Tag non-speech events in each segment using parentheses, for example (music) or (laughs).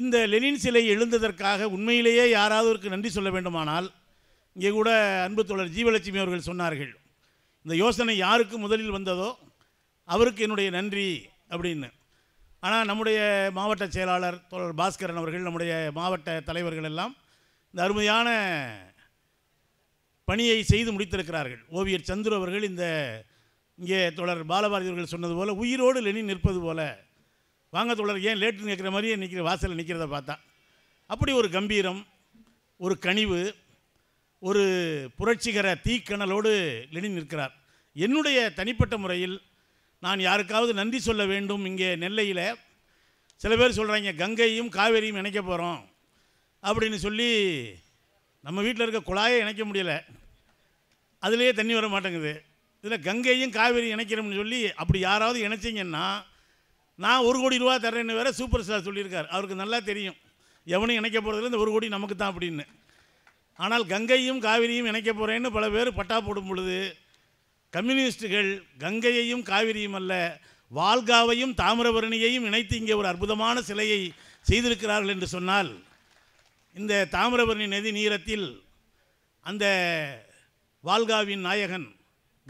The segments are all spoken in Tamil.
இந்த லெனின் சிலை எழுந்ததற்காக உண்மையிலேயே ஒருக்கு நன்றி சொல்ல வேண்டுமானால் இங்கே கூட அன்பு தோழர் ஜீவலட்சுமி அவர்கள் சொன்னார்கள் இந்த யோசனை யாருக்கு முதலில் வந்ததோ அவருக்கு என்னுடைய நன்றி அப்படின்னு ஆனால் நம்முடைய மாவட்ட செயலாளர் தோழர் பாஸ்கரன் அவர்கள் நம்முடைய மாவட்ட தலைவர்கள் எல்லாம் இந்த அருமையான பணியை செய்து முடித்திருக்கிறார்கள் ஓவியர் சந்துரு அவர்கள் இந்த இங்கே தொடர் பாலபாரதி அவர்கள் சொன்னது போல் உயிரோடு லெனின் நிற்பது போல வாங்க தொடர் ஏன் லேட்டுன்னு நிற்கிற மாதிரியே நிற்கிற வாசலில் நிற்கிறத பார்த்தா அப்படி ஒரு கம்பீரம் ஒரு கனிவு ஒரு புரட்சிகர தீக்கணலோடு லெனின் நிற்கிறார் என்னுடைய தனிப்பட்ட முறையில் நான் யாருக்காவது நன்றி சொல்ல வேண்டும் இங்கே நெல்லையில் சில பேர் சொல்கிறாங்க கங்கையும் காவேரியும் இணைக்க போகிறோம் அப்படின்னு சொல்லி நம்ம வீட்டில் இருக்க குழாயை இணைக்க முடியலை அதுலேயே தண்ணி வர மாட்டேங்குது இதில் கங்கையும் காவேரியும் இணைக்கிறோம்னு சொல்லி அப்படி யாராவது இணைச்சிங்கன்னா நான் ஒரு கோடி ரூபா தர்றேன்னு வேறு சூப்பர் ஸ்டார் சொல்லியிருக்கார் அவருக்கு நல்லா தெரியும் எவனும் இணைக்க போகிறதுல இந்த ஒரு கோடி நமக்கு தான் அப்படின்னு ஆனால் கங்கையும் காவிரியும் இணைக்க போகிறேன்னு பல பேர் பட்டா போடும் பொழுது கம்யூனிஸ்டுகள் கங்கையையும் காவிரியும் அல்ல வால்காவையும் தாமிரபரணியையும் இணைத்து இங்கே ஒரு அற்புதமான சிலையை செய்திருக்கிறார்கள் என்று சொன்னால் இந்த தாமிரபரணி நதி நீரத்தில் அந்த வால்காவின் நாயகன்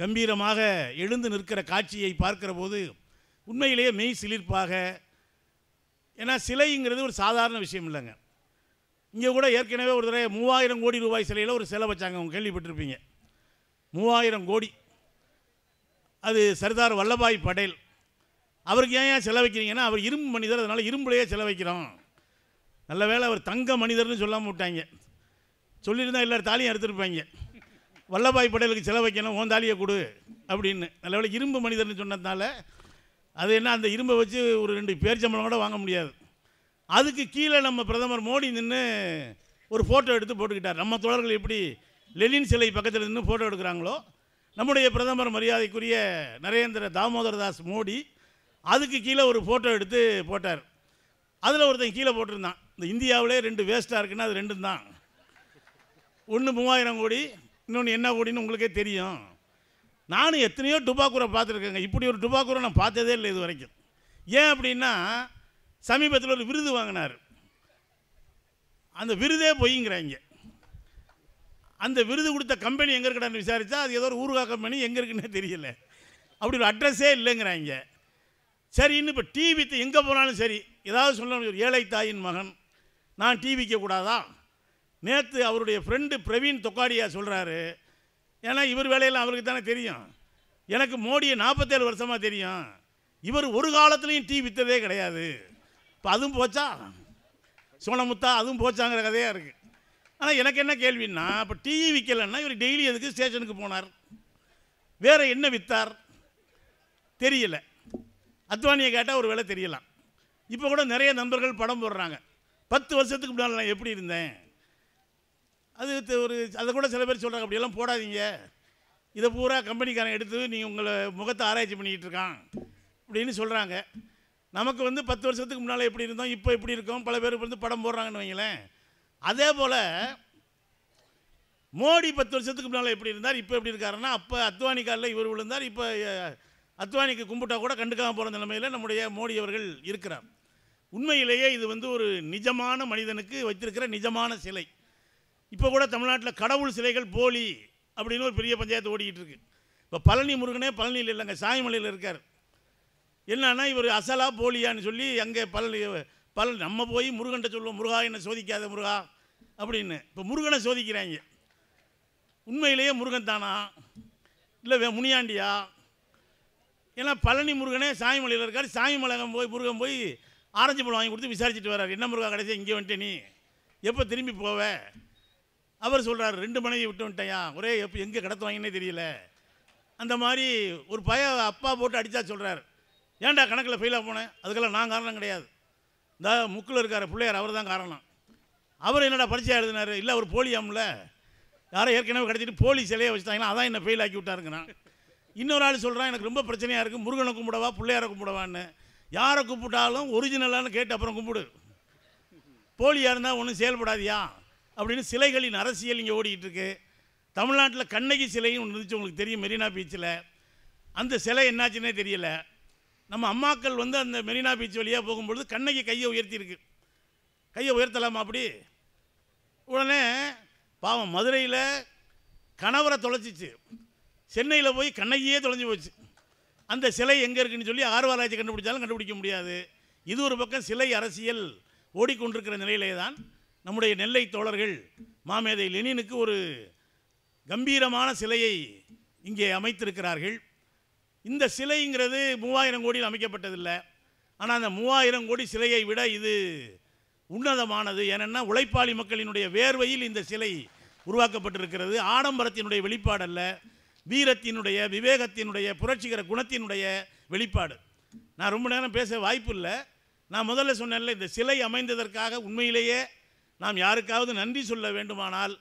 கம்பீரமாக எழுந்து நிற்கிற காட்சியை பார்க்கிற போது உண்மையிலேயே மெய் சிலிர்ப்பாக ஏன்னா சிலைங்கிறது ஒரு சாதாரண விஷயம் இல்லைங்க இங்கே கூட ஏற்கனவே ஒரு தடவை மூவாயிரம் கோடி ரூபாய் சிலையில் ஒரு சிலை வச்சாங்க அவங்க கேள்விப்பட்டிருப்பீங்க மூவாயிரம் கோடி அது சர்தார் வல்லபாய் படேல் அவருக்கு ஏன் ஏன் செல வைக்கிறீங்கன்னா அவர் இரும்பு மனிதர் அதனால் இரும்புலையே செல வைக்கிறோம் நல்ல வேலை அவர் தங்க மனிதர்னு சொல்லாமல் மாட்டாங்க சொல்லியிருந்தால் எல்லோரும் தாலியும் எடுத்துருப்பாங்க வல்லபாய் படேலுக்கு செல வைக்கணும் ஓன் தாலியை கொடு அப்படின்னு நல்ல வேலை இரும்பு மனிதர்னு சொன்னதுனால அது என்ன அந்த இரும்பை வச்சு ஒரு ரெண்டு சம்பளம் கூட வாங்க முடியாது அதுக்கு கீழே நம்ம பிரதமர் மோடி நின்று ஒரு ஃபோட்டோ எடுத்து போட்டுக்கிட்டார் நம்ம தோழர்கள் எப்படி லெனின் சிலை பக்கத்தில் நின்று ஃபோட்டோ எடுக்கிறாங்களோ நம்முடைய பிரதமர் மரியாதைக்குரிய நரேந்திர தாமோதரதாஸ் மோடி அதுக்கு கீழே ஒரு ஃபோட்டோ எடுத்து போட்டார் அதில் ஒருத்தன் கீழே போட்டிருந்தான் இந்த இந்தியாவிலே ரெண்டு வேஸ்ட்டாக இருக்குன்னா அது ரெண்டும் தான் ஒன்று மூவாயிரம் கோடி இன்னொன்று என்ன கோடின்னு உங்களுக்கே தெரியும் நானும் எத்தனையோ டுபாக்குரை பார்த்துருக்கேங்க இப்படி ஒரு டுபாக்குரை நான் பார்த்ததே இல்லை இது வரைக்கும் ஏன் அப்படின்னா சமீபத்தில் ஒரு விருது வாங்கினார் அந்த விருதே பொய்ங்கிறாங்க அந்த விருது கொடுத்த கம்பெனி எங்கே இருக்கடான்னு விசாரித்தா அது ஏதோ ஒரு ஊருகா கம்பெனி எங்கே இருக்குன்னே தெரியல அப்படி ஒரு அட்ரஸே இல்லைங்கிறாங்க சரி இன்னும் இப்போ டிவி எங்கே போனாலும் சரி ஏதாவது சொல்லணும் ஏழை தாயின் மகன் நான் டிவிக்க கூடாதா நேற்று அவருடைய ஃப்ரெண்டு பிரவீன் தொக்காடியா சொல்கிறாரு ஏன்னா இவர் வேலையெல்லாம் அவருக்கு தானே தெரியும் எனக்கு மோடியை நாற்பத்தேழு வருஷமாக தெரியும் இவர் ஒரு காலத்துலேயும் டீ விற்றதே கிடையாது இப்போ அதுவும் போச்சா சோனமுத்தா அதுவும் போச்சாங்கிற கதையாக இருக்குது ஆனால் எனக்கு என்ன கேள்வின்னா இப்போ டீ விற்கலைன்னா இவர் டெய்லி எதுக்கு ஸ்டேஷனுக்கு போனார் வேறு என்ன விற்றார் தெரியல அத்வானியை கேட்டால் ஒரு வேலை தெரியலாம் இப்போ கூட நிறைய நண்பர்கள் படம் போடுறாங்க பத்து வருஷத்துக்கு முன்னால் நான் எப்படி இருந்தேன் அது ஒரு அதை கூட சில பேர் சொல்கிறாங்க அப்படியெல்லாம் போடாதீங்க இதை பூரா கம்பெனிக்காரன் எடுத்து நீங்கள் உங்களை முகத்தை ஆராய்ச்சி பண்ணிக்கிட்டு இருக்கான் அப்படின்னு சொல்கிறாங்க நமக்கு வந்து பத்து வருஷத்துக்கு முன்னால் எப்படி இருந்தோம் இப்போ எப்படி இருக்கோம் பல பேர் வந்து படம் போடுறாங்கன்னு வைங்களேன் அதே போல் மோடி பத்து வருஷத்துக்கு முன்னால் எப்படி இருந்தார் இப்போ எப்படி இருக்காருன்னா அப்போ அத்வானி காலில் இவர் விழுந்தார் இப்போ அத்வானிக்கு கும்பிட்டா கூட கண்டுக்காமல் போகிற நிலைமையில் நம்முடைய மோடி அவர்கள் இருக்கிறார் உண்மையிலேயே இது வந்து ஒரு நிஜமான மனிதனுக்கு வைத்திருக்கிற நிஜமான சிலை இப்போ கூட தமிழ்நாட்டில் கடவுள் சிலைகள் போலி அப்படின்னு ஒரு பெரிய பஞ்சாயத்து ஓடிக்கிட்டு இருக்கு இப்போ பழனி முருகனே பழனியில் இல்லைங்க சாயமலையில் இருக்கார் என்னன்னா இவர் அசலா போலியான்னு சொல்லி அங்கே பழனி பழனி நம்ம போய் முருகன்ட்ட சொல்லுவோம் முருகா என்ன சோதிக்காத முருகா அப்படின்னு இப்போ முருகனை சோதிக்கிறாங்க உண்மையிலேயே முருகன் தானா இல்லை வே முனியாண்டியா ஏன்னா பழனி முருகனே சாயமலையில் இருக்கார் சாயமலகம் போய் முருகன் போய் ஆரஞ்சு பழம் வாங்கி கொடுத்து விசாரிச்சுட்டு வர்றார் என்ன முருகா கடைசியாக இங்கே வந்துட்டு நீ எப்போ திரும்பி போவே அவர் சொல்கிறார் ரெண்டு மனைவி விட்டு வந்துட்டேயா ஒரே எப்போ எங்கே கடத்து வாங்கினே தெரியல அந்த மாதிரி ஒரு பய அப்பா போட்டு அடித்தா சொல்கிறார் ஏன்டா கணக்கில் ஃபெயிலாக போனேன் அதுக்கெல்லாம் நான் காரணம் கிடையாது இந்த முக்கில் இருக்கார் பிள்ளையார் அவர் தான் காரணம் அவர் என்னடா பரிச்சை எழுதினார் இல்லை அவர் போலியாம்ல யாரோ ஏற்கனவே கிடச்சிட்டு போலி சிலையை வச்சுட்டாங்கன்னா அதான் என்னை ஃபெயில் ஆக்கி விட்டாருங்கிறான் இன்னொரு ஆள் சொல்கிறான் எனக்கு ரொம்ப பிரச்சனையாக இருக்குது முருகனை கும்பிடவா பிள்ளையாரை கும்பிடவான்னு யாரை கூப்பிட்டாலும் ஒரிஜினலான்னு கேட்டு அப்புறம் கும்பிடு போலியாக இருந்தால் ஒன்றும் செயல்படாதியா அப்படின்னு சிலைகளின் அரசியல் இங்கே ஓடிக்கிட்டு இருக்கு தமிழ்நாட்டில் கண்ணகி சிலையும் ஒன்று இருந்துச்சு உங்களுக்கு தெரியும் மெரினா பீச்சில் அந்த சிலை என்னாச்சுன்னே தெரியல நம்ம அம்மாக்கள் வந்து அந்த மெரினா பீச் வழியாக போகும்பொழுது கண்ணகி கையை உயர்த்தியிருக்கு கையை உயர்த்தலாமா அப்படி உடனே பாவம் மதுரையில் கணவரை தொலைச்சிச்சு சென்னையில் போய் கண்ணகியே தொலைஞ்சி போச்சு அந்த சிலை எங்கே இருக்குன்னு சொல்லி ஆர்வாராய்ச்சி கண்டுபிடிச்சாலும் கண்டுபிடிக்க முடியாது இது ஒரு பக்கம் சிலை அரசியல் ஓடிக்கொண்டிருக்கிற நிலையிலே தான் நம்முடைய நெல்லை தோழர்கள் மாமேதை லெனினுக்கு ஒரு கம்பீரமான சிலையை இங்கே அமைத்திருக்கிறார்கள் இந்த சிலைங்கிறது மூவாயிரம் கோடியில் அமைக்கப்பட்டதில்லை ஆனால் அந்த மூவாயிரம் கோடி சிலையை விட இது உன்னதமானது ஏனென்னா உழைப்பாளி மக்களினுடைய வேர்வையில் இந்த சிலை உருவாக்கப்பட்டிருக்கிறது ஆடம்பரத்தினுடைய வெளிப்பாடல்ல வீரத்தினுடைய விவேகத்தினுடைய புரட்சிகர குணத்தினுடைய வெளிப்பாடு நான் ரொம்ப நேரம் பேச வாய்ப்பு இல்லை நான் முதல்ல சொன்னேன்ல இந்த சிலை அமைந்ததற்காக உண்மையிலேயே நாம் யாருக்காவது நன்றி சொல்ல வேண்டுமானால்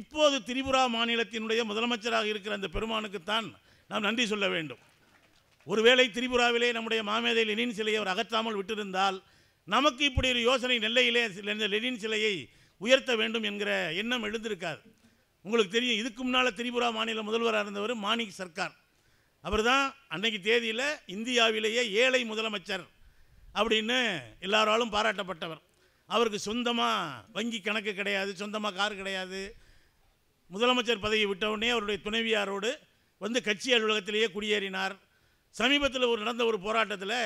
இப்போது திரிபுரா மாநிலத்தினுடைய முதலமைச்சராக இருக்கிற அந்த பெருமானுக்குத்தான் நாம் நன்றி சொல்ல வேண்டும் ஒருவேளை திரிபுராவிலே நம்முடைய மாமேதை லெனின் சிலையை அவர் அகற்றாமல் விட்டிருந்தால் நமக்கு இப்படி ஒரு யோசனை நெல்லையிலே லெனின் சிலையை உயர்த்த வேண்டும் என்கிற எண்ணம் எழுந்திருக்காது உங்களுக்கு தெரியும் இதுக்கு முன்னால் திரிபுரா மாநில முதல்வராக இருந்தவர் மாணிக் சர்க்கார் அவர் தான் அன்னைக்கு தேதியில் இந்தியாவிலேயே ஏழை முதலமைச்சர் அப்படின்னு எல்லாராலும் பாராட்டப்பட்டவர் அவருக்கு சொந்தமாக வங்கி கணக்கு கிடையாது சொந்தமாக கார் கிடையாது முதலமைச்சர் பதவியை விட்டவுடனே அவருடைய துணைவியாரோடு வந்து கட்சி அலுவலகத்திலேயே குடியேறினார் சமீபத்தில் ஒரு நடந்த ஒரு போராட்டத்தில்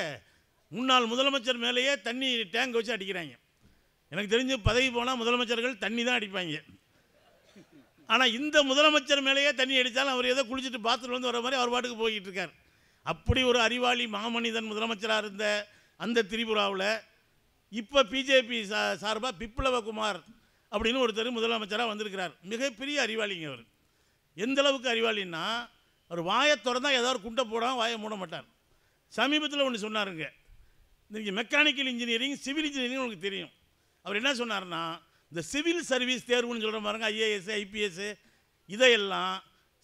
முன்னாள் முதலமைச்சர் மேலேயே தண்ணி டேங்க் வச்சு அடிக்கிறாங்க எனக்கு தெரிஞ்சு பதவி போனால் முதலமைச்சர்கள் தண்ணி தான் அடிப்பாங்க ஆனால் இந்த முதலமைச்சர் மேலேயே தண்ணி அடித்தாலும் அவர் ஏதோ குளிச்சுட்டு பாத்ரூம் வந்து வர மாதிரி அவர் பாட்டுக்கு போய்கிட்டு இருக்கார் அப்படி ஒரு அறிவாளி மாமனிதன் முதலமைச்சராக இருந்த அந்த திரிபுராவில் இப்போ பிஜேபி சா சார்பாக பிப்ளவகுமார் அப்படின்னு ஒருத்தர் முதலமைச்சராக வந்திருக்கிறார் மிகப்பெரிய அறிவாளிங்க அவர் எந்த அளவுக்கு அறிவாளின்னா அவர் வாயை திறந்தால் ஏதாவது குண்டை போடாமல் வாயை மூட மாட்டார் சமீபத்தில் ஒன்று சொன்னாருங்க இன்றைக்கி மெக்கானிக்கல் இன்ஜினியரிங் சிவில் இன்ஜினியரிங் உங்களுக்கு தெரியும் அவர் என்ன சொன்னார்னா இந்த சிவில் சர்வீஸ் தேர்வுன்னு சொல்கிற பாருங்க ஐஏஎஸ் ஐபிஎஸ் இதையெல்லாம்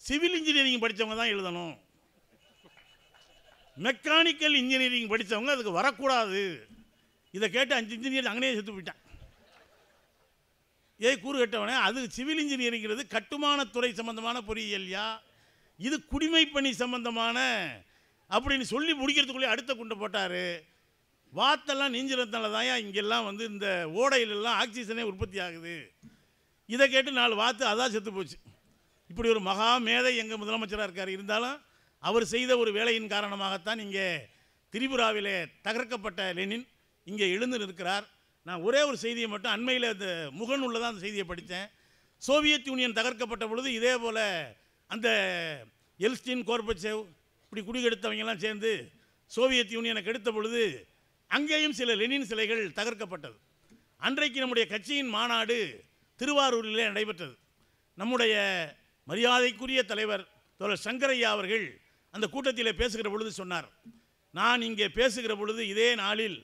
சிவில் இன்ஜினியரிங் படித்தவங்க தான் எழுதணும் மெக்கானிக்கல் இன்ஜினியரிங் படித்தவங்க அதுக்கு வரக்கூடாது இதை கேட்டு அஞ்சு இன்ஜினியர் அங்கேயே செத்து போயிட்டான் ஏ கூறு கேட்டவனே அது சிவில் இன்ஜினியரிங்கிறது கட்டுமானத்துறை சம்பந்தமான பொறியியல்யா இது குடிமை பணி சம்பந்தமான அப்படின்னு சொல்லி முடிக்கிறதுக்குள்ளே அடுத்த குண்டை போட்டார் வாத்தெல்லாம் நீஞ்சிரத்தினால தான் இங்கெல்லாம் வந்து இந்த ஓடையிலெல்லாம் ஆக்சிஜனே உற்பத்தி ஆகுது இதை கேட்டு நாலு வாத்து அதான் செத்து போச்சு இப்படி ஒரு மகா மேதை எங்கள் முதலமைச்சராக இருக்கார் இருந்தாலும் அவர் செய்த ஒரு வேலையின் காரணமாகத்தான் இங்கே திரிபுராவிலே தகர்க்கப்பட்ட லெனின் இங்கே எழுந்து இருக்கிறார் நான் ஒரே ஒரு செய்தியை மட்டும் அண்மையில் இந்த முகநூலில் தான் அந்த செய்தியை படித்தேன் சோவியத் யூனியன் தகர்க்கப்பட்ட பொழுது இதே போல் அந்த எல்ஸ்டின் கோர்பச்சேவ் இப்படி குடிகெடுத்தவங்கெல்லாம் சேர்ந்து சோவியத் யூனியனை கெடுத்த பொழுது அங்கேயும் சில லெனின் சிலைகள் தகர்க்கப்பட்டது அன்றைக்கு நம்முடைய கட்சியின் மாநாடு திருவாரூரிலே நடைபெற்றது நம்முடைய மரியாதைக்குரிய தலைவர் தோழர் சங்கரையா அவர்கள் அந்த கூட்டத்தில் பேசுகிற பொழுது சொன்னார் நான் இங்கே பேசுகிற பொழுது இதே நாளில்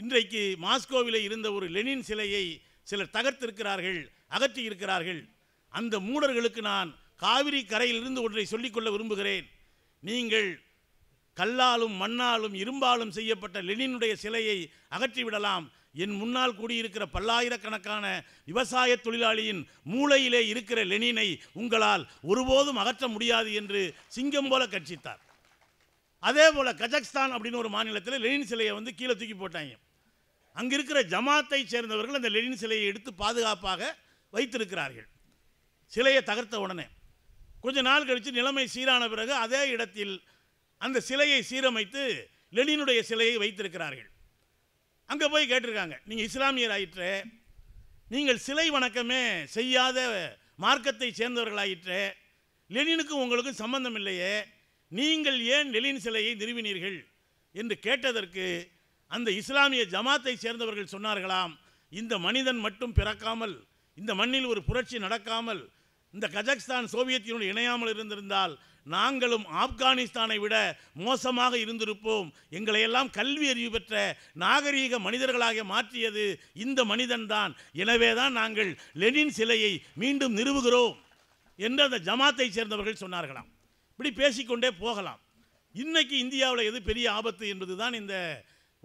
இன்றைக்கு மாஸ்கோவில் இருந்த ஒரு லெனின் சிலையை சிலர் தகர்த்திருக்கிறார்கள் அகற்றியிருக்கிறார்கள் அந்த மூடர்களுக்கு நான் காவிரி கரையிலிருந்து ஒன்றை சொல்லிக்கொள்ள விரும்புகிறேன் நீங்கள் கல்லாலும் மண்ணாலும் இரும்பாலும் செய்யப்பட்ட லெனினுடைய சிலையை அகற்றிவிடலாம் என் முன்னால் கூடியிருக்கிற பல்லாயிரக்கணக்கான விவசாய தொழிலாளியின் மூளையிலே இருக்கிற லெனினை உங்களால் ஒருபோதும் அகற்ற முடியாது என்று சிங்கம் போல கட்சித்தார் அதே போல் கஜகஸ்தான் அப்படின்னு ஒரு மாநிலத்தில் லெனின் சிலையை வந்து கீழே தூக்கி போட்டாங்க அங்கே இருக்கிற ஜமாத்தை சேர்ந்தவர்கள் அந்த லெனின் சிலையை எடுத்து பாதுகாப்பாக வைத்திருக்கிறார்கள் சிலையை தகர்த்த உடனே கொஞ்ச நாள் கழித்து நிலைமை சீரான பிறகு அதே இடத்தில் அந்த சிலையை சீரமைத்து லெனினுடைய சிலையை வைத்திருக்கிறார்கள் அங்கே போய் கேட்டிருக்காங்க நீங்கள் இஸ்லாமியர் ஆயிற்று நீங்கள் சிலை வணக்கமே செய்யாத மார்க்கத்தை சேர்ந்தவர்களாயிற்றே லெனினுக்கும் உங்களுக்கும் சம்பந்தம் இல்லையே நீங்கள் ஏன் நெலின் சிலையை நிறுவினீர்கள் என்று கேட்டதற்கு அந்த இஸ்லாமிய ஜமாத்தை சேர்ந்தவர்கள் சொன்னார்களாம் இந்த மனிதன் மட்டும் பிறக்காமல் இந்த மண்ணில் ஒரு புரட்சி நடக்காமல் இந்த கஜகஸ்தான் சோவியத்தினுடன் இணையாமல் இருந்திருந்தால் நாங்களும் ஆப்கானிஸ்தானை விட மோசமாக இருந்திருப்போம் எங்களையெல்லாம் கல்வி அறிவு பெற்ற நாகரீக மனிதர்களாக மாற்றியது இந்த மனிதன்தான் எனவே தான் நாங்கள் லெனின் சிலையை மீண்டும் நிறுவுகிறோம் என்று அந்த ஜமாத்தை சேர்ந்தவர்கள் சொன்னார்களாம் இப்படி பேசிக்கொண்டே போகலாம் இன்றைக்கி இந்தியாவில் எது பெரிய ஆபத்து என்பது தான் இந்த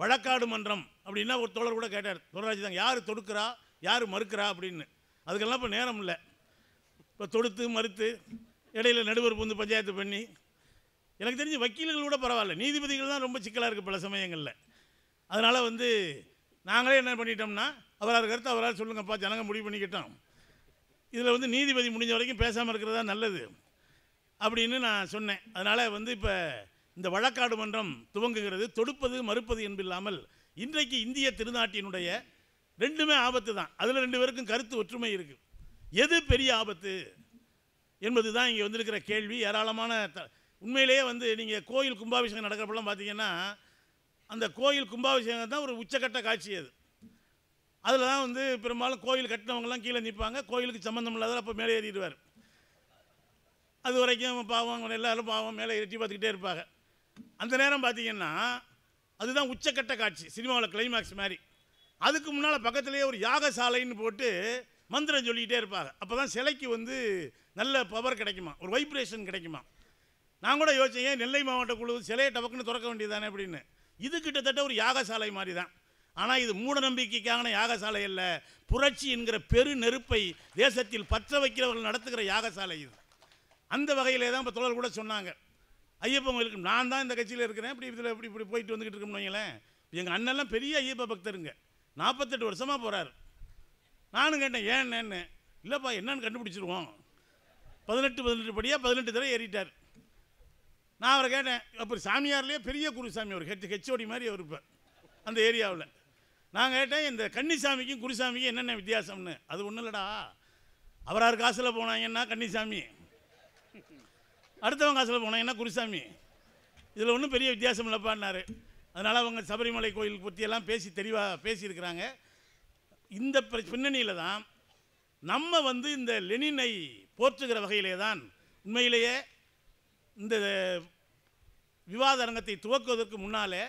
வழக்காடு மன்றம் அப்படின்னா ஒரு தொடர் கூட கேட்டார் தோழராஜ் தான் யார் தொடுக்கிறா யார் மறுக்கிறா அப்படின்னு அதுக்கெல்லாம் இப்போ நேரம் இல்லை இப்போ தொடுத்து மறுத்து இடையில நடுவர் புந்து பஞ்சாயத்து பண்ணி எனக்கு தெரிஞ்சு வக்கீல்கள் கூட பரவாயில்ல நீதிபதிகள் தான் ரொம்ப சிக்கலாக இருக்குது பல சமயங்களில் அதனால் வந்து நாங்களே என்ன பண்ணிட்டோம்னா அவரார் கருத்து அவரால் சொல்லுங்கப்பா ஜனங்க முடிவு பண்ணிக்கிட்டோம் இதில் வந்து நீதிபதி முடிஞ்ச வரைக்கும் பேசாமல் இருக்கிறது தான் நல்லது அப்படின்னு நான் சொன்னேன் அதனால் வந்து இப்போ இந்த வழக்காடு மன்றம் துவங்குகிறது தொடுப்பது மறுப்பது என்பில்லாமல் இன்றைக்கு இந்திய திருநாட்டினுடைய ரெண்டுமே ஆபத்து தான் அதில் ரெண்டு பேருக்கும் கருத்து ஒற்றுமை இருக்குது எது பெரிய ஆபத்து என்பது தான் இங்கே வந்திருக்கிற கேள்வி ஏராளமான த உண்மையிலேயே வந்து நீங்கள் கோயில் கும்பாபிஷேகம் நடக்கிறப்பெல்லாம் பார்த்தீங்கன்னா அந்த கோயில் கும்பாபிஷேகம் தான் ஒரு உச்சக்கட்ட காட்சி அது அதில் தான் வந்து பெரும்பாலும் கோயில் கட்டினவங்கலாம் கீழே நிற்பாங்க கோயிலுக்கு சம்மந்தம் இல்லாத அப்போ மேலே ஏறிடுவார் அது வரைக்கும் பாவம் எல்லோரும் பாவம் மேலே எட்டி பார்த்துக்கிட்டே இருப்பாங்க அந்த நேரம் பார்த்திங்கன்னா அதுதான் உச்சக்கட்ட காட்சி சினிமாவில் கிளைமேக்ஸ் மாதிரி அதுக்கு முன்னால் பக்கத்துலேயே ஒரு யாகசாலைன்னு போட்டு மந்திரம் சொல்லிக்கிட்டே இருப்பாங்க அப்போ தான் சிலைக்கு வந்து நல்ல பவர் கிடைக்குமா ஒரு வைப்ரேஷன் கிடைக்குமா நான் கூட யோசிச்சேன் ஏன் நெல்லை மாவட்ட குழு சிலையை டபக்குன்னு திறக்க வேண்டியதானே அப்படின்னு இது கிட்டத்தட்ட ஒரு யாகசாலை மாதிரி தான் ஆனால் இது மூட நம்பிக்கைக்கான யாகசாலை இல்லை புரட்சி என்கிற பெரு நெருப்பை தேசத்தில் பற்ற வைக்கிறவர்கள் நடத்துகிற யாகசாலை இது அந்த வகையில் தான் இப்போ தொடர் கூட சொன்னாங்க ஐயப்பன் கோயிலுக்கு நான் தான் இந்த கட்சியில் இருக்கிறேன் இப்படி இதில் இப்படி இப்படி போயிட்டு வந்துக்கிட்டு இருக்கணும் வைங்களேன் எங்கள் அண்ணெல்லாம் பெரிய ஐயப்ப பக்தருங்க நாற்பத்தெட்டு வருஷமாக போகிறார் நானும் கேட்டேன் என்ன இல்லைப்பா என்னன்னு கண்டுபிடிச்சிருவோம் பதினெட்டு பதினெட்டு படியாக பதினெட்டு தடவை ஏறிட்டார் நான் அவரை கேட்டேன் அப்புறம் சாமியார்லேயே பெரிய குருசாமி அவர் ஹெச் ஹெச்ஓடி மாதிரி அவர் இப்போ அந்த ஏரியாவில் நான் கேட்டேன் இந்த கன்னிசாமிக்கும் குருசாமிக்கும் என்னென்ன வித்தியாசம்னு அது ஒன்றும் இல்லைடா அவரார் காசில் போனாங்கன்னா கன்னிசாமி அடுத்தவங்க காசில் என்ன குருசாமி இதில் ஒன்றும் பெரிய வித்தியாசம் இல்லைப்பான்னாரு அதனால் அவங்க சபரிமலை கோயில் பற்றியெல்லாம் பேசி தெளிவாக பேசியிருக்கிறாங்க இந்த பின்னணியில் தான் நம்ம வந்து இந்த லெனினை போற்றுகிற வகையிலே தான் உண்மையிலேயே இந்த விவாத அரங்கத்தை துவக்குவதற்கு முன்னாலே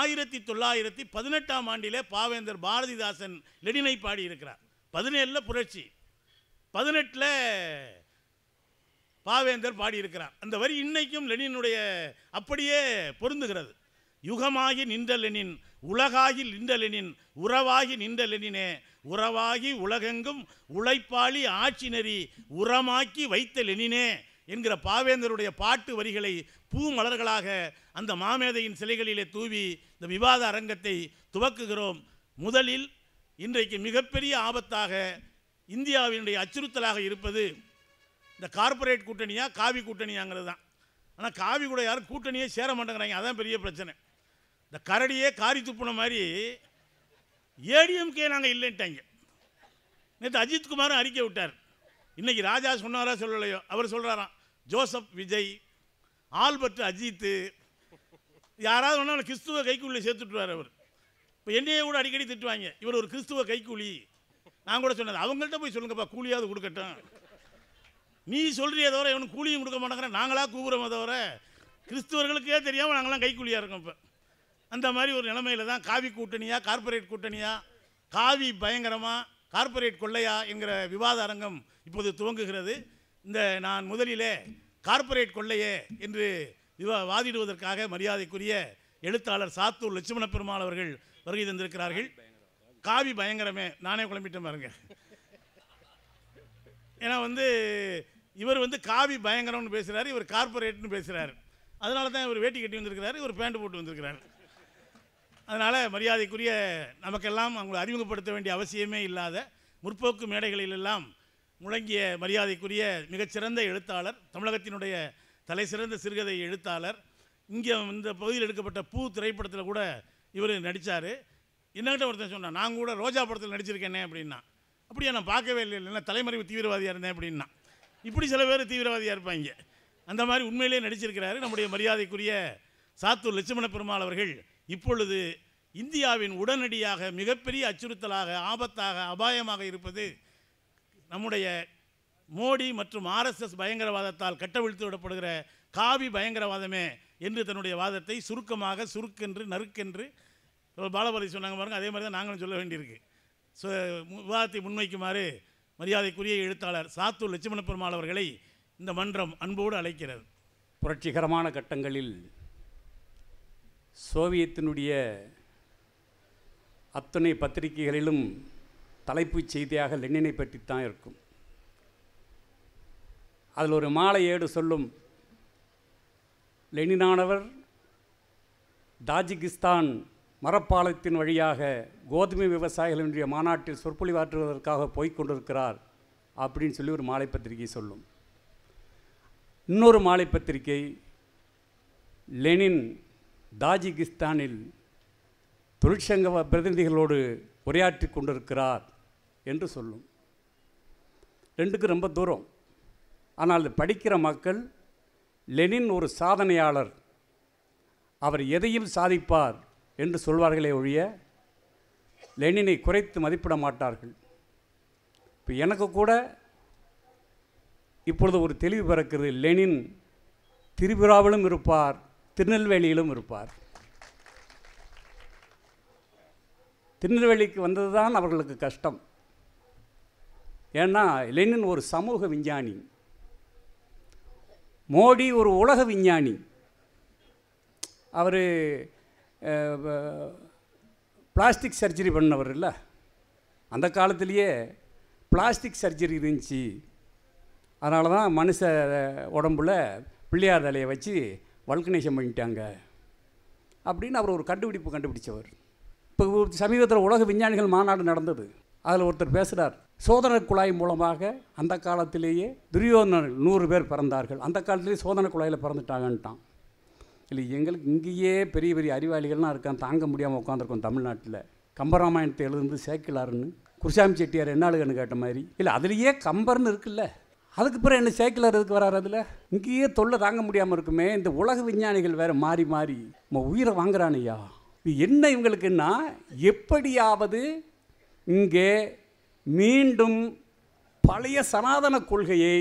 ஆயிரத்தி தொள்ளாயிரத்தி பதினெட்டாம் ஆண்டிலே பாவேந்தர் பாரதிதாசன் லெனினை பாடியிருக்கிறார் பதினேழில் புரட்சி பதினெட்டில் பாவேந்தர் பாடியிருக்கிறார் அந்த வரி இன்னைக்கும் லெனினுடைய அப்படியே பொருந்துகிறது யுகமாகி நின்ற லெனின் உலகாகி நின்ற லெனின் உறவாகி நின்ற லெனினே உறவாகி உலகெங்கும் உழைப்பாளி ஆட்சி நெறி உரமாக்கி வைத்த லெனினே என்கிற பாவேந்தருடைய பாட்டு வரிகளை பூ மலர்களாக அந்த மாமேதையின் சிலைகளிலே தூவி இந்த விவாத அரங்கத்தை துவக்குகிறோம் முதலில் இன்றைக்கு மிகப்பெரிய ஆபத்தாக இந்தியாவினுடைய அச்சுறுத்தலாக இருப்பது இந்த கார்ப்பரேட் கூட்டணியாக காவி கூட்டணியாங்கிறது தான் ஆனால் காவி கூட யாரும் கூட்டணியே சேர மாட்டேங்கிறாங்க அதான் பெரிய பிரச்சனை இந்த கரடியே காரி துப்புன மாதிரி ஏடிஎம்கே நாங்கள் இல்லைன்ட்டாங்க நேற்று அஜித்குமாரும் அறிக்கை விட்டார் இன்றைக்கி ராஜா சொன்னாரா சொல்லலையோ அவர் சொல்கிறாராம் ஜோசப் விஜய் ஆல்பர்ட் அஜித்து யாராவது வேணாலும் கிறிஸ்துவ கைக்கூலியை சேர்த்துட்டுவார் அவர் இப்போ என்னையே கூட அடிக்கடி திட்டுவாங்க இவர் ஒரு கிறிஸ்துவ கைக்கூலி நான் கூட சொன்னது அவங்கள்ட்ட போய் சொல்லுங்கப்பா கூலியாவது கொடுக்கட்டும் நீ சொல்கிறிய தவிர இவனுக்கு கூலியும் கொடுக்க மாட்டேங்கிறேன் நாங்களாக கூப்பிடுறோமே தவிர கிறிஸ்துவர்களுக்கே தெரியாமல் நாங்களாம் கைக்கூலியாக இருக்கோம் இப்போ அந்த மாதிரி ஒரு நிலைமையில் தான் காவி கூட்டணியாக கார்ப்பரேட் கூட்டணியாக காவி பயங்கரமாக கார்ப்பரேட் கொள்ளையா என்கிற விவாத அரங்கம் இப்போது துவங்குகிறது இந்த நான் முதலிலே கார்ப்பரேட் கொள்ளையே என்று விவா வாதிடுவதற்காக மரியாதைக்குரிய எழுத்தாளர் சாத்தூர் லட்சுமண பெருமாள் அவர்கள் வருகை தந்திருக்கிறார்கள் காவி பயங்கரமே நானே குழம்பிட்டேன் பாருங்க ஏன்னா வந்து இவர் வந்து காவி பயங்கரம்னு பேசுகிறாரு இவர் கார்பரேட்னு பேசுகிறாரு அதனால தான் இவர் வேட்டி கட்டி வந்திருக்கிறாரு இவர் பேண்ட் போட்டு வந்திருக்கிறாரு அதனால் மரியாதைக்குரிய நமக்கெல்லாம் அவங்களை அறிமுகப்படுத்த வேண்டிய அவசியமே இல்லாத முற்போக்கு மேடைகளிலெல்லாம் முழங்கிய மரியாதைக்குரிய மிகச்சிறந்த எழுத்தாளர் தமிழகத்தினுடைய தலை சிறந்த சிறுகதை எழுத்தாளர் இங்கே இந்த பகுதியில் எடுக்கப்பட்ட பூ திரைப்படத்தில் கூட இவர் நடித்தார் என்னகிட்ட ஒருத்தன் சொன்னான் நான் கூட ரோஜா படத்தில் நடிச்சிருக்கேனே அப்படின்னா அப்படியே நான் பார்க்கவே இல்லை இல்லைன்னா தலைமறைவு தீவிரவாதியாக இருந்தேன் அப்படின்னா இப்படி சில பேர் தீவிரவாதியாக இருப்பாங்க அந்த மாதிரி உண்மையிலே நடிச்சிருக்கிறாரு நம்முடைய மரியாதைக்குரிய சாத்தூர் லட்சுமண பெருமாள் அவர்கள் இப்பொழுது இந்தியாவின் உடனடியாக மிகப்பெரிய அச்சுறுத்தலாக ஆபத்தாக அபாயமாக இருப்பது நம்முடைய மோடி மற்றும் ஆர்எஸ்எஸ் பயங்கரவாதத்தால் கட்டவிழ்த்து விடப்படுகிற காவி பயங்கரவாதமே என்று தன்னுடைய வாதத்தை சுருக்கமாக சுருக்கென்று நறுக்கென்று பாலபாரி சொன்னாங்க பாருங்கள் அதே மாதிரி தான் நாங்களும் சொல்ல வேண்டியிருக்கு ஸோ விவாதத்தை முன்வைக்குமாறு மரியாதைக்குரிய எழுத்தாளர் சாத்தூர் லட்சுமண பெருமாள் அவர்களை இந்த மன்றம் அன்போடு அழைக்கிறது புரட்சிகரமான கட்டங்களில் சோவியத்தினுடைய அத்துணை பத்திரிகைகளிலும் தலைப்புச் செய்தியாக லெனினை பற்றித்தான் இருக்கும் அதில் ஒரு மாலை ஏடு சொல்லும் லெனினானவர் தாஜிகிஸ்தான் மரப்பாலத்தின் வழியாக கோதுமை விவசாயிகளினுடைய மாநாட்டில் சொற்பொழிவாற்றுவதற்காக போய்க் கொண்டிருக்கிறார் அப்படின்னு சொல்லி ஒரு மாலை பத்திரிகை சொல்லும் இன்னொரு மாலை பத்திரிகை லெனின் தாஜிகிஸ்தானில் தொழிற்சங்க பிரதிநிதிகளோடு உரையாற்றி கொண்டிருக்கிறார் என்று சொல்லும் ரெண்டுக்கு ரொம்ப தூரம் ஆனால் அது படிக்கிற மக்கள் லெனின் ஒரு சாதனையாளர் அவர் எதையும் சாதிப்பார் என்று சொல்வார்களே ஒழிய லெனினை குறைத்து மதிப்பிட மாட்டார்கள் இப்போ எனக்கு கூட இப்பொழுது ஒரு தெளிவு பிறக்கிறது லெனின் திரிபுராவிலும் இருப்பார் திருநெல்வேலியிலும் இருப்பார் திருநெல்வேலிக்கு வந்தது தான் அவர்களுக்கு கஷ்டம் ஏன்னா லெனின் ஒரு சமூக விஞ்ஞானி மோடி ஒரு உலக விஞ்ஞானி அவர் பிளாஸ்டிக் சர்ஜரி பண்ணவர் இல்லை அந்த காலத்துலேயே பிளாஸ்டிக் சர்ஜரி இருந்துச்சு அதனால தான் மனுஷ உடம்புல பிள்ளையார் தலையை வச்சு வல்கனேஷன் பண்ணிட்டாங்க அப்படின்னு அவர் ஒரு கண்டுபிடிப்பு கண்டுபிடிச்சவர் இப்போ சமீபத்தில் உலக விஞ்ஞானிகள் மாநாடு நடந்தது அதில் ஒருத்தர் பேசுகிறார் சோதனை குழாய் மூலமாக அந்த காலத்திலேயே துரியோதனர்கள் நூறு பேர் பிறந்தார்கள் அந்த காலத்திலேயே சோதனை குழாயில் பிறந்துட்டாங்கன்ட்டான் இல்லை எங்களுக்கு இங்கேயே பெரிய பெரிய அறிவாளிகள்லாம் இருக்கான் தாங்க முடியாமல் உட்காந்துருக்கோம் தமிழ்நாட்டில் கம்பராமாயணத்தை எழுதுந்து சேக்கிலாருன்னு குருசாமி செட்டியார் என்னாளுகன்னு கேட்ட மாதிரி இல்லை அதுலேயே கம்பர்னு இருக்குல்ல அதுக்கு பிறகு என்ன சேக்கிலார் எதுக்கு வராரு அதில் இங்கேயே தொல்லை தாங்க முடியாமல் இருக்குமே இந்த உலக விஞ்ஞானிகள் வேறு மாறி மாறி நம்ம உயிரை வாங்குறானையா இது என்ன இவங்களுக்குன்னா எப்படியாவது இங்கே மீண்டும் பழைய சனாதன கொள்கையை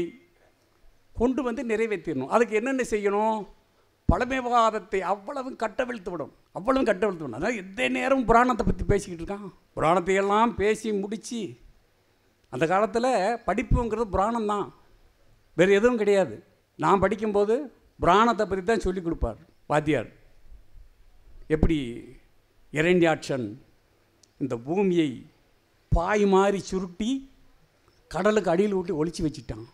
கொண்டு வந்து நிறைவேற்றிடணும் அதுக்கு என்னென்ன செய்யணும் விவகாரத்தை அவ்வளவும் விடும் அவ்வளவும் விடும் அதாவது எந்த நேரம் புராணத்தை பற்றி பேசிக்கிட்டு இருக்கான் புராணத்தையெல்லாம் பேசி முடித்து அந்த காலத்தில் படிப்புங்கிறது புராணம் தான் வேறு எதுவும் கிடையாது நான் படிக்கும்போது புராணத்தை பற்றி தான் சொல்லிக் கொடுப்பார் வாத்தியார் எப்படி இரண்டியாட்சன் இந்த பூமியை பாய் மாறி சுருட்டி கடலுக்கு அடியில் விட்டு ஒழிச்சு வச்சுட்டான்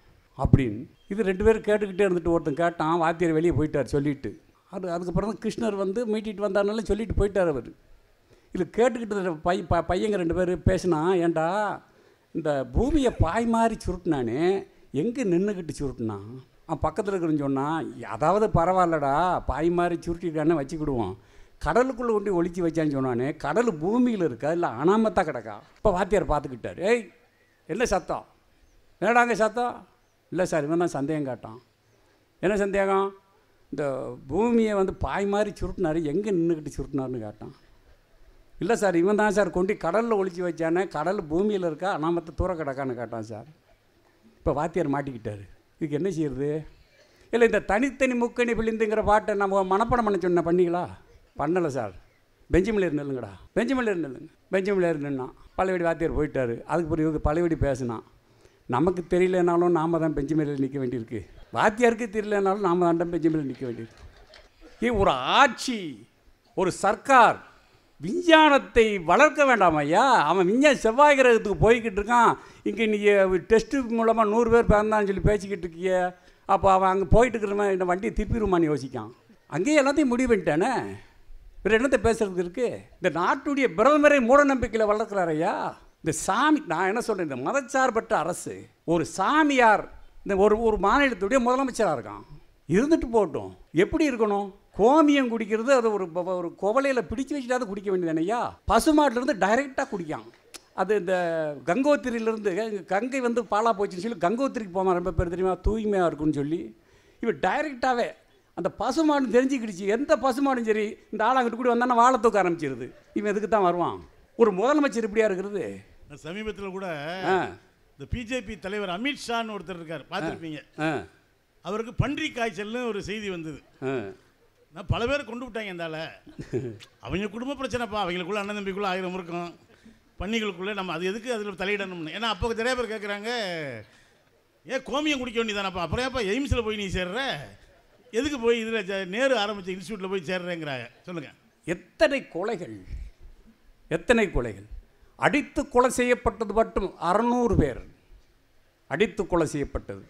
அப்படின்னு இது ரெண்டு பேரும் கேட்டுக்கிட்டே இருந்துட்டு ஒருத்தன் கேட்டான் வாத்தியார் வெளியே போயிட்டார் சொல்லிட்டு அது அதுக்கப்புறம் தான் கிருஷ்ணர் வந்து மீட்டிட்டு வந்தாருனாலும் சொல்லிட்டு போயிட்டார் அவர் இது கேட்டுக்கிட்டு பை ப பையங்க ரெண்டு பேர் பேசினா ஏண்டா இந்த பூமியை பாய் மாதிரி சுருட்டினானே எங்கே நின்றுக்கிட்டு சுருட்டினான் அவன் பக்கத்தில் இருக்கிறன்னு சொன்னால் அதாவது பரவாயில்லடா பாய் மாதிரி சுருட்டிட்டானே வச்சுக்கிடுவோம் கடலுக்குள்ளே கொண்டு ஒழிச்சு வச்சான்னு சொன்னானே கடல் பூமியில் இருக்கா இல்லை அனாமத்தான் கிடக்கா இப்போ வாத்தியார் பார்த்துக்கிட்டார் ஏய் என்ன சத்தம் என்னடாங்க சத்தம் இல்லை சார் இவன் தான் சந்தேகம் காட்டான் என்ன சந்தேகம் இந்த பூமியை வந்து பாய் மாதிரி சுருட்டினார் எங்கே நின்றுக்கிட்டு சுருட்டினார்னு காட்டான் இல்லை சார் இவன் தான் சார் கொண்டு கடலில் ஒழிச்சு வச்சானே கடல் பூமியில் இருக்கா அனாமத்தை தூர கிடக்கான்னு காட்டான் சார் இப்போ வாத்தியார் மாட்டிக்கிட்டார் இதுக்கு என்ன செய்யறது இல்லை இந்த தனித்தனி முக்கணி பிழிந்துங்கிற பாட்டை நம்ம மனப்படம் பண்ண சொன்னேன் பண்ணிக்கலா பண்ணலை சார் பெஞ்சமில் இருந்துல்லங்கடா பெஞ்சமில் இருந்துல்லுங்க பெஞ்சமில் இருந்துன்னா பழையபடி வாத்தியார் போயிட்டார் அதுக்கு பிறகு இவங்க பழையபடி பேசினான் நமக்கு தெரியலனாலும் நாம் தான் பெஞ்சு மேலே நிற்க வேண்டியிருக்கு வாத்தியாருக்கு தெரியலனாலும் நாம் தான் பெஞ்சு மேலே நிற்க வேண்டியிருக்கு ஏ ஒரு ஆட்சி ஒரு சர்க்கார் விஞ்ஞானத்தை வளர்க்க வேண்டாம் ஐயா அவன் விஞ்ஞான செவ்வாய் கிரகத்துக்கு போய்கிட்டு இருக்கான் இங்கே நீங்கள் டெஸ்ட்டு மூலமாக நூறு பேர் பிறந்தான்னு சொல்லி பேசிக்கிட்டு இருக்கிய அப்போ அவன் அங்கே போயிட்டு இருக்கிறவன் இந்த வண்டியை திருப்பிடுமான்னு யோசிக்கான் அங்கேயே எல்லாத்தையும் முடிவு பண்ணிட்டானே வேறு என்னத்தை பேசுகிறதுக்கு இருக்குது இந்த நாட்டுடைய பிரதமரை மூட நம்பிக்கையில் வளர்க்குறாரு ஐயா இந்த சாமி நான் என்ன சொல்கிறேன் இந்த மதச்சார்பற்ற அரசு ஒரு சாமியார் இந்த ஒரு ஒரு மாநிலத்துடைய முதலமைச்சராக இருக்கான் இருந்துட்டு போட்டோம் எப்படி இருக்கணும் கோமியம் குடிக்கிறது அது ஒரு ஒரு குவலையில் பிடிச்சு வச்சுட்டாவது குடிக்க வேண்டியது என்னையா பசுமாட்டிலேருந்து டைரெக்டாக குடிக்கான் அது இந்த கங்கோத்திரியிலேருந்து கங்கை வந்து பாலா போச்சுன்னு சொல்லி கங்கோத்திரிக்கு போமா ரொம்ப பேர் தெரியுமா தூய்மையாக இருக்கும்னு சொல்லி இவன் டைரெக்டாகவே அந்த பசுமாடும் தெரிஞ்சுக்கிடுச்சு எந்த பசுமாடும் சரி இந்த ஆள் அங்கிட்டு கூட வந்தானே வாழை தூக்க ஆரம்பிச்சிருது இவன் எதுக்கு தான் வருவான் ஒரு முதலமைச்சர் இப்படியா இருக்கிறது சமீபத்தில் கூட இந்த பிஜேபி தலைவர் அமித்ஷான்னு ஒருத்தர் இருக்கார் பார்த்துருப்பீங்க அவருக்கு பன்றி காய்ச்சல்னு ஒரு செய்தி வந்தது நான் பல பேர் கொண்டு விட்டாங்க இந்தால அவங்க குடும்ப பிரச்சனைப்பா அவங்களுக்குள்ள அண்ணன் தம்பிக்குள்ளே ஆயிரம் இருக்கும் பன்னிகளுக்குள்ளே நம்ம அது எதுக்கு அதில் தலையிடணும்னு ஏன்னா அப்போ நிறைய பேர் கேட்குறாங்க ஏன் கோமியம் குடிக்க வேண்டியதானப்பா அப்புறம் ஏப்பா எய்ம்ஸில் போய் நீ சேர்ற எதுக்கு போய் இதில் நேரு ஆரம்பித்த இன்ஸ்டியூட்டில் போய் சேர்றேங்கிற சொல்லுங்கள் எத்தனை கொலைகள் எத்தனை கொலைகள் அடித்து கொலை செய்யப்பட்டது மட்டும் அறநூறு பேர் அடித்து கொலை செய்யப்பட்டது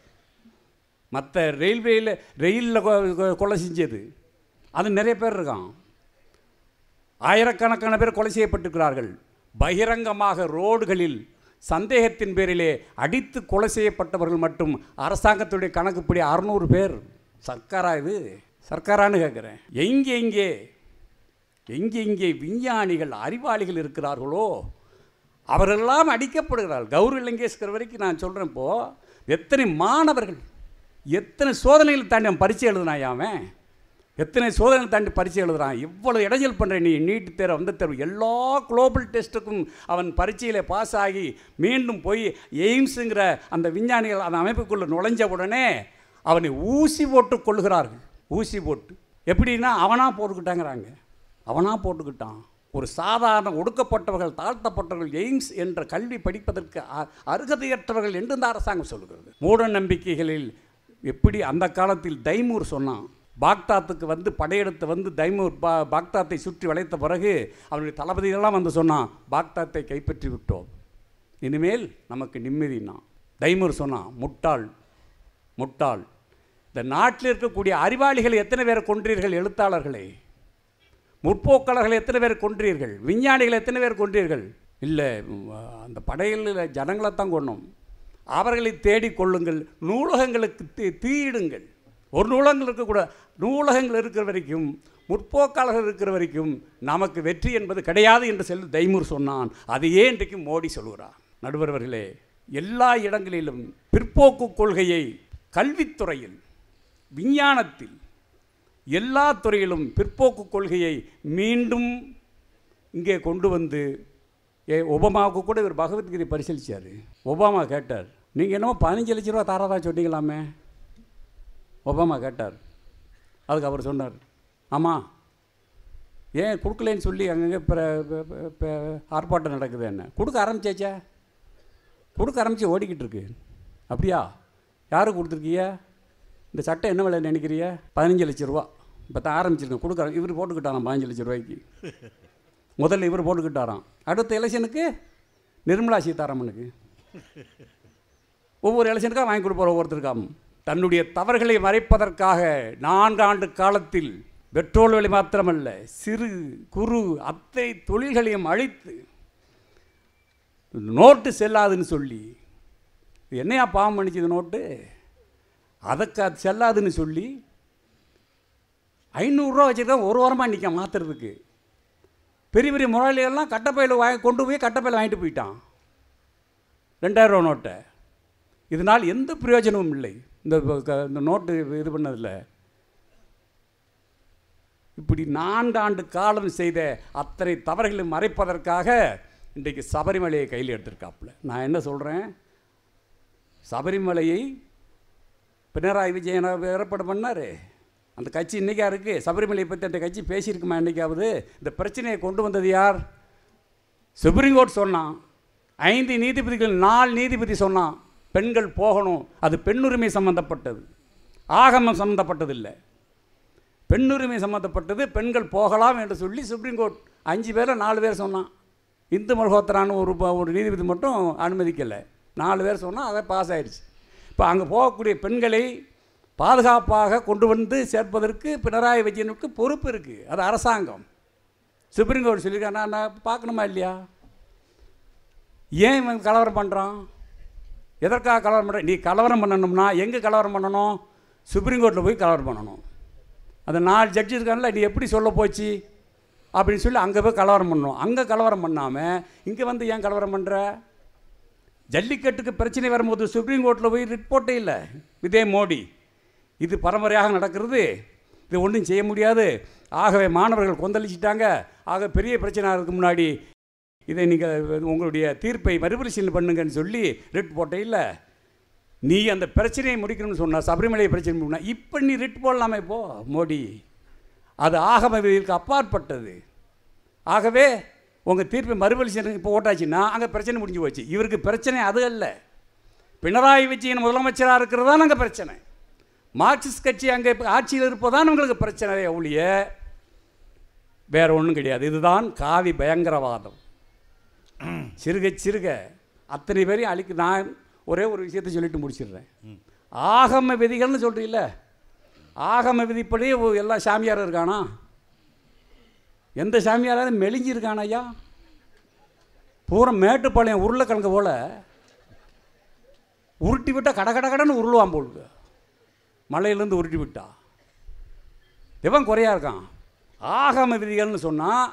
மற்ற ரயில்வேயில் ரயிலில் கொலை செஞ்சது அது நிறைய பேர் இருக்கான் ஆயிரக்கணக்கான பேர் கொலை செய்யப்பட்டிருக்கிறார்கள் பகிரங்கமாக ரோடுகளில் சந்தேகத்தின் பேரிலே அடித்து கொலை செய்யப்பட்டவர்கள் மட்டும் அரசாங்கத்துடைய கணக்குப்படி அறநூறு பேர் சர்க்காரா இது சர்க்காரான்னு கேட்குறேன் எங்கே எங்கே எங்கெங்கே விஞ்ஞானிகள் அறிவாளிகள் இருக்கிறார்களோ அவரெல்லாம் அடிக்கப்படுகிறாள் கௌரி லிங்கேஷ்கர் வரைக்கும் நான் சொல்கிறேன் இப்போது எத்தனை மாணவர்கள் எத்தனை சோதனைகள் தாண்டி அவன் பரிச்சை எழுதுனா அவன் எத்தனை சோதனை தாண்டி பரிச்சை எழுதுறான் இவ்வளோ இடைஞ்சல் பண்ணுறேன் நீ நீட்டு தேர்வு வந்த தேர்வு எல்லா குளோபல் டெஸ்ட்டுக்கும் அவன் பரீட்சையில் பாஸ் ஆகி மீண்டும் போய் எய்ம்ஸுங்கிற அந்த விஞ்ஞானிகள் அந்த அமைப்புக்குள்ளே நுழைஞ்ச உடனே அவனை ஊசி போட்டு கொள்கிறார்கள் ஊசி போட்டு எப்படின்னா அவனாக போட்டுக்கிட்டாங்கிறாங்க அவனாக போட்டுக்கிட்டான் ஒரு சாதாரண ஒடுக்கப்பட்டவர்கள் தாழ்த்தப்பட்டவர்கள் எய்ம்ஸ் என்ற கல்வி படிப்பதற்கு அருகதையற்றவர்கள் என்று இந்த அரசாங்கம் சொல்கிறது மூட நம்பிக்கைகளில் எப்படி அந்த காலத்தில் தைமூர் சொன்னான் பாக்தாத்துக்கு வந்து படையெடுத்து வந்து தைமூர் பா பாக்தாத்தை சுற்றி வளைத்த பிறகு அவனுடைய தளபதிகளெல்லாம் வந்து சொன்னான் பாக்தாத்தை கைப்பற்றி விட்டோம் இனிமேல் நமக்கு நிம்மதினா தைமூர் சொன்னான் முட்டாள் முட்டாள் இந்த நாட்டில் இருக்கக்கூடிய அறிவாளிகளை எத்தனை பேரை கொன்றீர்கள் எழுத்தாளர்களே முற்போக்காளர்கள் எத்தனை பேர் கொன்றீர்கள் விஞ்ஞானிகள் எத்தனை பேர் கொன்றீர்கள் இல்லை அந்த படையில ஜனங்களைத்தான் கொண்டோம் அவர்களை தேடி கொள்ளுங்கள் நூலகங்களுக்கு தீ தீயிடுங்கள் ஒரு நூலகங்கள் இருக்கக்கூட நூலகங்கள் இருக்கிற வரைக்கும் முற்போக்காளர்கள் இருக்கிற வரைக்கும் நமக்கு வெற்றி என்பது கிடையாது என்று சொல்லி தைமூர் சொன்னான் அதையே இன்றைக்கு மோடி சொல்கிறார் நடுவர்களே எல்லா இடங்களிலும் பிற்போக்கு கொள்கையை கல்வித்துறையில் விஞ்ஞானத்தில் எல்லா துறையிலும் பிற்போக்கு கொள்கையை மீண்டும் இங்கே கொண்டு வந்து ஏ ஒபாமாவுக்கு கூட இவர் பகவத்கீதை பரிசீலித்தார் ஒபாமா கேட்டார் நீங்கள் என்னமோ பதினஞ்சு லட்ச ரூபா தாராதான் சொன்னீங்களாமே ஒபாமா கேட்டார் அதுக்கு அவர் சொன்னார் ஆமாம் ஏன் கொடுக்கலன்னு சொல்லி அங்கங்கே ஆர்ப்பாட்டம் நடக்குது என்ன கொடுக்க ஆரம்பிச்சாச்சா கொடுக்க ஆரம்பித்து ஓடிக்கிட்டு இருக்கு அப்படியா யாருக்கு கொடுத்துருக்கியா இந்த சட்டை என்ன வேலை நினைக்கிறியா பதினஞ்சு லட்ச ரூபா இப்போ தான் ஆரம்பிச்சிருக்கேன் கொடுக்குறேன் இவர் போட்டுக்கிட்டாராம் பாஞ்சு லட்சம் ரூபாய்க்கு முதல்ல இவர் போட்டுக்கிட்டாராம் அடுத்த எலெக்ஷனுக்கு நிர்மலா சீதாராமனுக்கு ஒவ்வொரு எலெக்ஷனுக்காக வாங்கி கொடுப்பார் ஒவ்வொருத்தருக்காம் தன்னுடைய தவறுகளை மறைப்பதற்காக நான்கு ஆண்டு காலத்தில் பெட்ரோல் விலை மாத்திரமல்ல சிறு குறு அத்தை தொழில்களையும் அழித்து நோட்டு செல்லாதுன்னு சொல்லி என்னையா பாவம் பண்ணிச்சது நோட்டு அதற்கு அது செல்லாதுன்னு சொல்லி ஐநூறுரூவா வச்சுருக்கேன் ஒரு வாரமாக நிற்க மாற்றுறதுக்கு பெரிய பெரிய முதலாளிகள்லாம் கட்டப்பையில் வாங்கி கொண்டு போய் கட்டப்பையில் வாங்கிட்டு போயிட்டான் ரெண்டாயிரம் ரூபா நோட்டை இதனால் எந்த பிரயோஜனமும் இல்லை இந்த இந்த நோட்டு இது பண்ணதில் இப்படி நான்காண்டு காலம் செய்த அத்தனை தவறுகளை மறைப்பதற்காக இன்றைக்கு சபரிமலையை கையில் எடுத்திருக்காப்புல நான் என்ன சொல்கிறேன் சபரிமலையை பினராயி விஜயன் ஏற்பாடு பண்ணார் அந்த கட்சி இன்றைக்கா இருக்குது சபரிமலை பற்றி அந்த கட்சி பேசியிருக்குமா என்றைக்காவது இந்த பிரச்சனையை கொண்டு வந்தது யார் சுப்ரீம் கோர்ட் சொன்னான் ஐந்து நீதிபதிகள் நாலு நீதிபதி சொன்னான் பெண்கள் போகணும் அது பெண்ணுரிமை சம்மந்தப்பட்டது ஆகமம் சம்மந்தப்பட்டது இல்லை பெண்ணுரிமை சம்மந்தப்பட்டது பெண்கள் போகலாம் என்று சொல்லி சுப்ரீம் கோர்ட் அஞ்சு பேரை நாலு பேர் சொன்னான் இந்து மல்ஹோத்ரான்னு ஒரு ஒரு நீதிபதி மட்டும் அனுமதிக்கலை நாலு பேர் சொன்னால் அதை பாஸ் ஆயிடுச்சு இப்போ அங்கே போகக்கூடிய பெண்களை பாதுகாப்பாக கொண்டு வந்து சேர்ப்பதற்கு பினராயி விஜயனுக்கு பொறுப்பு இருக்குது அது அரசாங்கம் சுப்ரீம் கோர்ட் சொல்லியிருக்கேன் நான் பார்க்கணுமா இல்லையா ஏன் இவன் கலவரம் பண்ணுறான் எதற்காக கலவரம் பண்ணுற நீ கலவரம் பண்ணணும்னா எங்கே கலவரம் பண்ணணும் சுப்ரீம் கோர்ட்டில் போய் கலவரம் பண்ணணும் அந்த நாலு ஜட்ஜி இருக்காங்கல்ல நீ எப்படி சொல்ல போச்சு அப்படின்னு சொல்லி அங்கே போய் கலவரம் பண்ணணும் அங்கே கலவரம் பண்ணாமல் இங்கே வந்து ஏன் கலவரம் பண்ணுற ஜல்லிக்கட்டுக்கு பிரச்சனை வரும்போது சுப்ரீம் கோர்ட்டில் போய் ரிப்போர்ட்டே இல்லை விதே மோடி இது பரம்பரையாக நடக்கிறது இது ஒன்றும் செய்ய முடியாது ஆகவே மாணவர்கள் கொந்தளிச்சிட்டாங்க ஆக பெரிய பிரச்சனை இருக்கு முன்னாடி இதை நீங்கள் உங்களுடைய தீர்ப்பை மறுபரிசீலனை பண்ணுங்கன்னு சொல்லி ரிட் போட்டையில் இல்லை நீ அந்த பிரச்சனையை முடிக்கணும்னு சொன்னால் சபரிமலை பிரச்சனை முடினா இப்போ நீ ரிட் போடலாமே இப்போ மோடி அது ஆகம விதிகளுக்கு அப்பாற்பட்டது ஆகவே உங்கள் தீர்ப்பை மறுபரிசீலனை இப்போ ஓட்டாச்சுன்னா அங்கே பிரச்சனை முடிஞ்சு போச்சு இவருக்கு பிரச்சனை அது அல்ல பினராயி விஜயன் முதலமைச்சராக இருக்கிறது தான் அங்கே பிரச்சனை மார்க்சிஸ்ட் கட்சி அங்கே ஆட்சியில் இருப்பதான் உங்களுக்கு பிரச்சனை ஒழிய வேறு ஒன்றும் கிடையாது இதுதான் காவி பயங்கரவாதம் சிறுக சிறுக அத்தனை பேரையும் அழிக்க நான் ஒரே ஒரு விஷயத்தை சொல்லிட்டு முடிச்சிடுறேன் ஆகம விதிகள்னு சொல்கிறீல்ல ஆகம விதிப்படி எல்லா சாமியாரும் இருக்கானா எந்த சாமியாராவது மெலிஞ்சிருக்கான ஐயா பூரா மேட்டுப்பாளையம் உருளைக்கிழங்கு போல் உருட்டி விட்டால் கட கடைன்னு உருளுவான் போலுக்கு மலையிலேருந்து உருட்டி விட்டா எவன் குறையாக இருக்கான் ஆகம விதிகள்னு சொன்னால்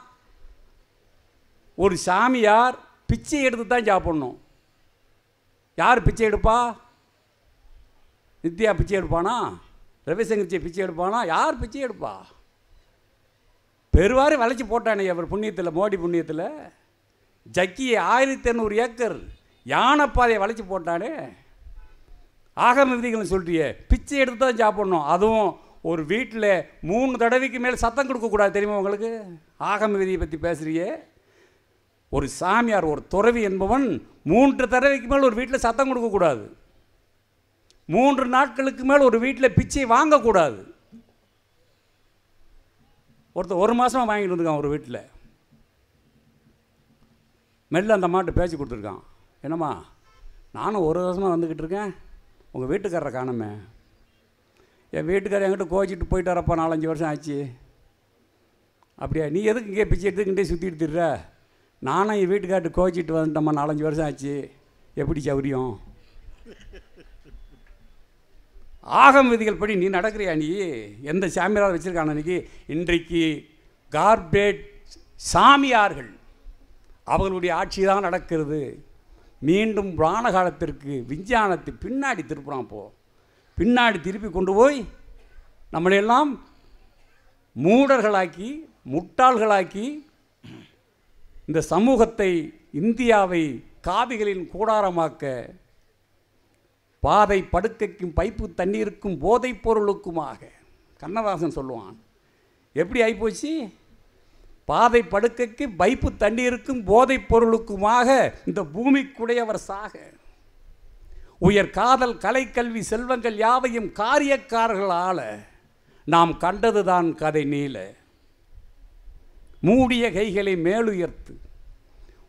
ஒரு சாமியார் பிச்சை எடுத்து தான் சாப்பிட்ணும் யார் பிச்சை எடுப்பா நித்யா பிச்சை எடுப்பானா ரவிசங்கர் பிச்சை எடுப்பானா யார் பிச்சை எடுப்பா பெருவாரி வளைச்சி போட்டானே அவர் புண்ணியத்தில் மோடி புண்ணியத்தில் ஜக்கியை ஆயிரத்தி எண்ணூறு ஏக்கர் யானைப்பாதையை வளைச்சி போட்டானே ஆகம விதிகள்னு சொல்லிட்டியே பிச்சை எடுத்து தான் சாப்பிடணும் அதுவும் ஒரு வீட்டில் மூணு தடவைக்கு மேலே சத்தம் கொடுக்கக்கூடாது தெரியுமா உங்களுக்கு ஆகம விதியை பற்றி பேசுகிறியே ஒரு சாமியார் ஒரு துறவி என்பவன் மூன்று தடவைக்கு மேலே ஒரு வீட்டில் சத்தம் கொடுக்கக்கூடாது மூன்று நாட்களுக்கு மேலே ஒரு வீட்டில் பிச்சை வாங்கக்கூடாது ஒருத்தர் ஒரு மாதமாக வாங்கிட்டு வந்துருக்கான் ஒரு வீட்டில் மெல்ல அந்த மாட்டு பேச்சு கொடுத்துருக்கான் என்னம்மா நானும் ஒரு வருஷமாக வந்துக்கிட்டு இருக்கேன் உங்கள் வீட்டுக்காரரை காணுமே என் வீட்டுக்காரர் என்கிட்ட கோச்சிட்டு போயிட்டு வரப்போ நாலஞ்சு வருஷம் ஆச்சு அப்படியா நீ எதுக்கு இங்கே பிச்சை எடுத்துக்கிட்டே சுற்றி எடுத்துடுற நானும் என் வீட்டுக்கார்ட்டு கோச்சிட்டு வந்துட்டோம்மா நாலஞ்சு வருஷம் ஆச்சு எப்படி சௌரியம் ஆகம் விதிகள் படி நீ நடக்கிறியா நீ எந்த சாமியாரால் வச்சுருக்கான அன்றைக்கி இன்றைக்கு கார்பரேட் சாமியார்கள் அவர்களுடைய ஆட்சி தான் நடக்கிறது மீண்டும் பிராண காலத்திற்கு விஞ்ஞானத்தை பின்னாடி திருப்புறான் போ பின்னாடி திருப்பி கொண்டு போய் நம்மளையெல்லாம் மூடர்களாக்கி முட்டாள்களாக்கி இந்த சமூகத்தை இந்தியாவை காவிகளின் கூடாரமாக்க பாதை படுக்கைக்கும் பைப்பு தண்ணீருக்கும் போதைப் பொருளுக்குமாக கண்ணதாசன் சொல்லுவான் எப்படி ஆகிப்போச்சு பாதை படுக்கைக்கு பைப்பு தண்ணீருக்கும் போதைப் பொருளுக்குமாக இந்த பூமிக்குடையவர் சாக உயர் காதல் கலைக்கல்வி செல்வங்கள் யாவையும் காரியக்காரர்களால் நாம் கண்டதுதான் கதை நீல மூடிய கைகளை மேலுயர்த்து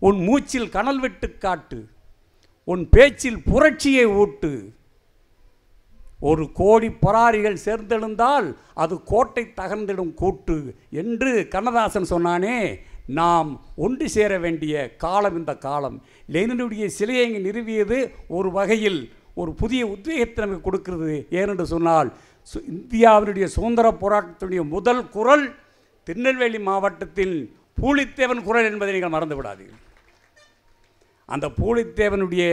உன் மூச்சில் கனல் விட்டு காட்டு உன் பேச்சில் புரட்சியை ஊட்டு ஒரு கோடி பராரிகள் சேர்ந்தெழுந்தால் அது கோட்டை தகர்ந்திடும் கூட்டு என்று கண்ணதாசன் சொன்னானே நாம் ஒன்று சேர வேண்டிய காலம் இந்த காலம் லெனினுடைய சிலையை இங்கே நிறுவியது ஒரு வகையில் ஒரு புதிய உத்வேகத்தை நமக்கு கொடுக்கிறது ஏனென்று சொன்னால் இந்தியாவினுடைய சுதந்திர போராட்டத்தினுடைய முதல் குரல் திருநெல்வேலி மாவட்டத்தில் பூலித்தேவன் குரல் என்பதை நீங்கள் மறந்து விடாதீர்கள் அந்த பூலித்தேவனுடைய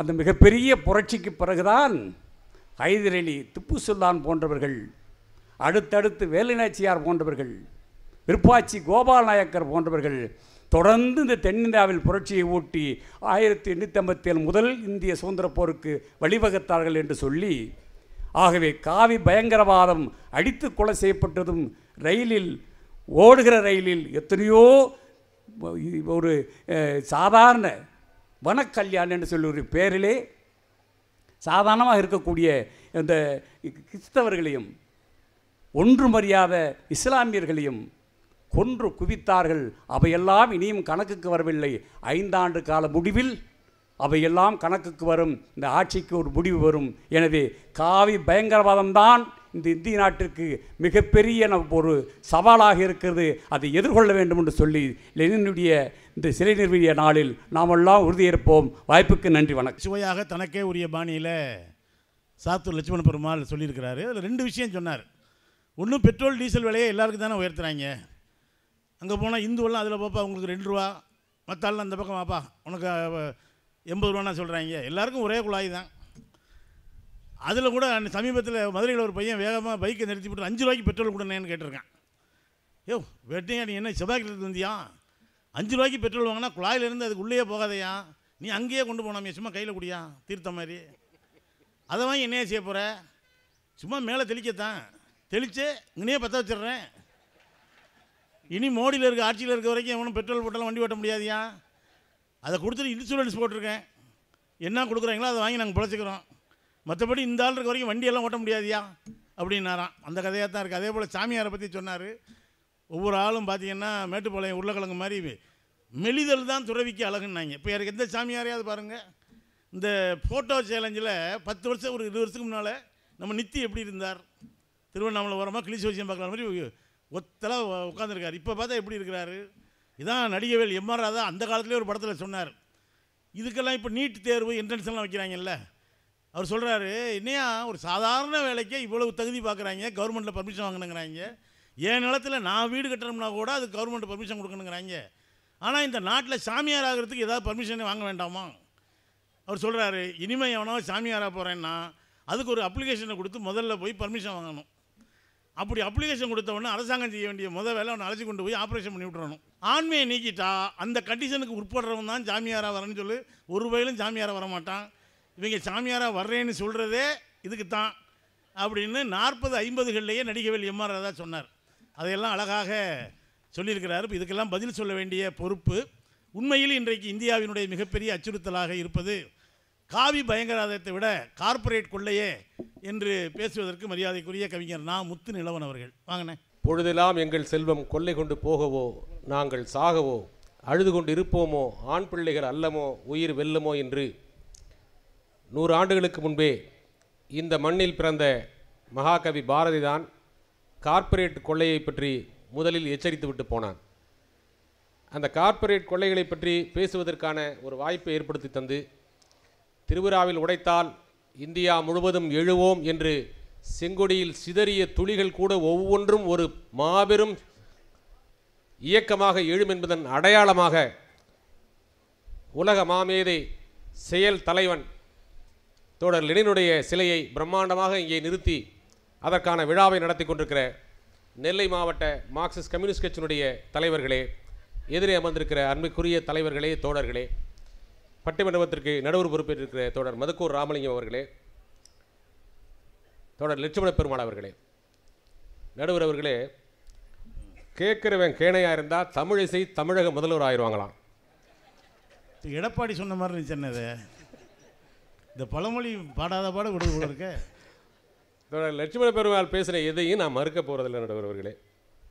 அந்த மிகப்பெரிய புரட்சிக்கு பிறகுதான் ஹைதரலி திப்பு சுல்தான் போன்றவர்கள் அடுத்தடுத்து வேலுநாச்சியார் போன்றவர்கள் விருப்பாச்சி கோபால் நாயக்கர் போன்றவர்கள் தொடர்ந்து இந்த தென்னிந்தியாவில் புரட்சியை ஊட்டி ஆயிரத்தி எண்ணூற்றி ஐம்பத்தி ஏழு முதல் இந்திய சுதந்திர போருக்கு வழிவகுத்தார்கள் என்று சொல்லி ஆகவே காவி பயங்கரவாதம் அடித்து கொலை செய்யப்பட்டதும் ரயிலில் ஓடுகிற ரயிலில் எத்தனையோ ஒரு சாதாரண வனக்கல்யாணம் என்று சொல்லி ஒரு பேரிலே சாதாரணமாக இருக்கக்கூடிய இந்த கிறிஸ்தவர்களையும் ஒன்றுமறியாத இஸ்லாமியர்களையும் கொன்று குவித்தார்கள் அவையெல்லாம் இனியும் கணக்குக்கு வரவில்லை ஐந்தாண்டு கால முடிவில் அவையெல்லாம் கணக்குக்கு வரும் இந்த ஆட்சிக்கு ஒரு முடிவு வரும் எனவே காவி பயங்கரவாதம்தான் இந்த இந்திய நாட்டிற்கு மிகப்பெரிய ஒரு சவாலாக இருக்கிறது அதை எதிர்கொள்ள வேண்டும் என்று சொல்லி லெனினுடைய இந்த சிலை நிறுவிய நாளில் நாம் எல்லாம் உறுதியேற்போம் வாய்ப்புக்கு நன்றி வணக்கம் சுவையாக தனக்கே உரிய பாணியில் சாத்தூர் லட்சுமண பெருமாள் சொல்லியிருக்கிறாரு அதில் ரெண்டு விஷயம் சொன்னார் ஒன்றும் பெட்ரோல் டீசல் விலையை எல்லாருக்கும் தானே உயர்த்துறாங்க அங்கே போனால் இந்துவெல்லாம் அதில் பார்ப்பா உங்களுக்கு ரெண்டு ரூபா மற்ற அந்த பக்கம் வாப்பா உனக்கு எண்பது ரூபான்னு சொல்கிறாங்க எல்லாருக்கும் ஒரே குழாய் தான் அதில் கூட சமீபத்தில் மதுரையில் ஒரு பையன் வேகமாக பைக்கை நிறுத்தி போட்டு அஞ்சு ரூபாய்க்கு பெட்ரோல் கொடுனேன்னு கேட்டிருக்கேன் யோ வெட்டிங்க நீ என்ன செவ்வாய்க்கிட்டு வந்தியா அஞ்சு ரூபாய்க்கு பெட்ரோல் வாங்கினா குழாயிலேருந்து அதுக்கு உள்ளே போகாதையா நீ அங்கேயே கொண்டு போனாமே சும்மா கையில் குடியா தீர்த்த மாதிரி அதை வாங்கி என்னையே செய்ய போகிற சும்மா மேலே தெளிக்கத்தான் தெளித்து இங்கேயே பற்ற வச்சிடுறேன் இனி மோடியில் இருக்க ஆட்சியில் இருக்க வரைக்கும் எவனும் பெட்ரோல் போட்டாலும் வண்டி ஓட்ட முடியாதியா அதை கொடுத்துட்டு இன்சூரன்ஸ் போட்டிருக்கேன் என்ன கொடுக்குறீங்களோ அதை வாங்கி நாங்கள் பிழைச்சிக்கிறோம் மற்றபடி இந்த ஆள் இருக்க வரைக்கும் வண்டியெல்லாம் ஓட்ட முடியாதியா அப்படின்னாராம் அந்த கதையாக தான் இருக்குது அதே போல் சாமியாரை பற்றி சொன்னார் ஒவ்வொரு ஆளும் பார்த்தீங்கன்னா மேட்டுப்பாளையம் உருளைக்கிழங்கு மாதிரி மெலிதல் தான் துறவிக்கு அழகுன்னாங்க இப்போ எனக்கு எந்த சாமியாரையாவது பாருங்கள் இந்த ஃபோட்டோ சேலஞ்சில் பத்து வருஷம் ஒரு இருபது வருஷத்துக்கு முன்னால் நம்ம நித்தி எப்படி இருந்தார் திருவண்ணாமலை ஓரமாக கிழிச்சு வச்சு பார்க்குற மாதிரி ஒத்தலாக உட்காந்துருக்கார் இப்போ பார்த்தா எப்படி இருக்கிறாரு இதான் நடிகவேல் எம்ஆர் ராதா அந்த காலத்துலேயே ஒரு படத்தில் சொன்னார் இதுக்கெல்லாம் இப்போ நீட் தேர்வு என்ட்ரன்ஸ் எல்லாம் வைக்கிறாங்கல்ல அவர் சொல்கிறாரு என்னையா ஒரு சாதாரண வேலைக்கே இவ்வளவு தகுதி பார்க்குறாங்க கவர்மெண்ட்டில் பர்மிஷன் வாங்கினுங்கிறாங்க என் நிலத்தில் நான் வீடு கட்டணும்னா கூட அது கவர்மெண்ட் பர்மிஷன் கொடுக்கணுங்கிறாங்க ஆனால் இந்த நாட்டில் சாமியார் ஆகிறதுக்கு ஏதாவது பர்மிஷன் வாங்க வேண்டாமா அவர் சொல்கிறாரு இனிமே எவனோ சாமியாராக போகிறேன்னா அதுக்கு ஒரு அப்ளிகேஷனை கொடுத்து முதல்ல போய் பர்மிஷன் வாங்கணும் அப்படி அப்ளிகேஷன் கொடுத்தவொடனே அரசாங்கம் செய்ய வேண்டிய முதல் வேலை அவனை அழைச்சி கொண்டு போய் ஆப்ரேஷன் பண்ணி விட்றணும் ஆண்மையை நீக்கிட்டா அந்த கண்டிஷனுக்கு உட்படுறவன் தான் ஜாமியாராக வரேன்னு சொல்லி ஒரு வயலும் ஜாமியாராக வரமாட்டான் இவங்க சாமியாராக வர்றேன்னு சொல்கிறதே இதுக்கு தான் அப்படின்னு நாற்பது ஐம்பதுகள்லேயே நடிகவேல் எம்ஆர் ராதா சொன்னார் அதையெல்லாம் அழகாக சொல்லியிருக்கிறார் இப்போ இதுக்கெல்லாம் பதில் சொல்ல வேண்டிய பொறுப்பு உண்மையில் இன்றைக்கு இந்தியாவினுடைய மிகப்பெரிய அச்சுறுத்தலாக இருப்பது காவி பயங்கரவாதத்தை விட கார்ப்பரேட் கொள்ளையே என்று பேசுவதற்கு மரியாதைக்குரிய கவிஞர் நான் முத்து நிலவன் அவர்கள் வாங்கினேன் பொழுதெல்லாம் எங்கள் செல்வம் கொள்ளை கொண்டு போகவோ நாங்கள் சாகவோ அழுது கொண்டு இருப்போமோ ஆண் பிள்ளைகள் அல்லமோ உயிர் வெல்லமோ என்று நூறு ஆண்டுகளுக்கு முன்பே இந்த மண்ணில் பிறந்த மகாகவி பாரதி தான் கார்ப்பரேட் கொள்ளையை பற்றி முதலில் எச்சரித்து விட்டு போனான் அந்த கார்ப்பரேட் கொள்ளைகளை பற்றி பேசுவதற்கான ஒரு வாய்ப்பை ஏற்படுத்தி தந்து திருவிழாவில் உடைத்தால் இந்தியா முழுவதும் எழுவோம் என்று செங்கொடியில் சிதறிய துளிகள் கூட ஒவ்வொன்றும் ஒரு மாபெரும் இயக்கமாக எழும் என்பதன் அடையாளமாக உலக மாமேதை செயல் தலைவன் தோடர் லெனினுடைய சிலையை பிரம்மாண்டமாக இங்கே நிறுத்தி அதற்கான விழாவை நடத்தி கொண்டிருக்கிற நெல்லை மாவட்ட மார்க்சிஸ்ட் கம்யூனிஸ்ட் கட்சியினுடைய தலைவர்களே எதிரே அமர்ந்திருக்கிற அன்புக்குரிய தலைவர்களே தோழர்களே பட்டிமண்டபத்திற்கு நடுவர் பொறுப்பேற்றிருக்கிற தோழர் மதுக்கூர் ராமலிங்கம் அவர்களே தோழர் லட்சுமண பெருமாள் அவர்களே நடுவர் அவர்களே கேட்குறவன் கேணையாக இருந்தால் தமிழிசை தமிழக முதல்வர் ஆயிடுவாங்களாம் எடப்பாடி சொன்ன மாதிரி இருந்துச்சு இந்த பழமொழி பாடாத பாட கொடுக்க இருக்க லட்சுமண பெருமாள் பேசுகிற எதையும் நான் மறுக்க போகிறதில்ல நடுவர்களே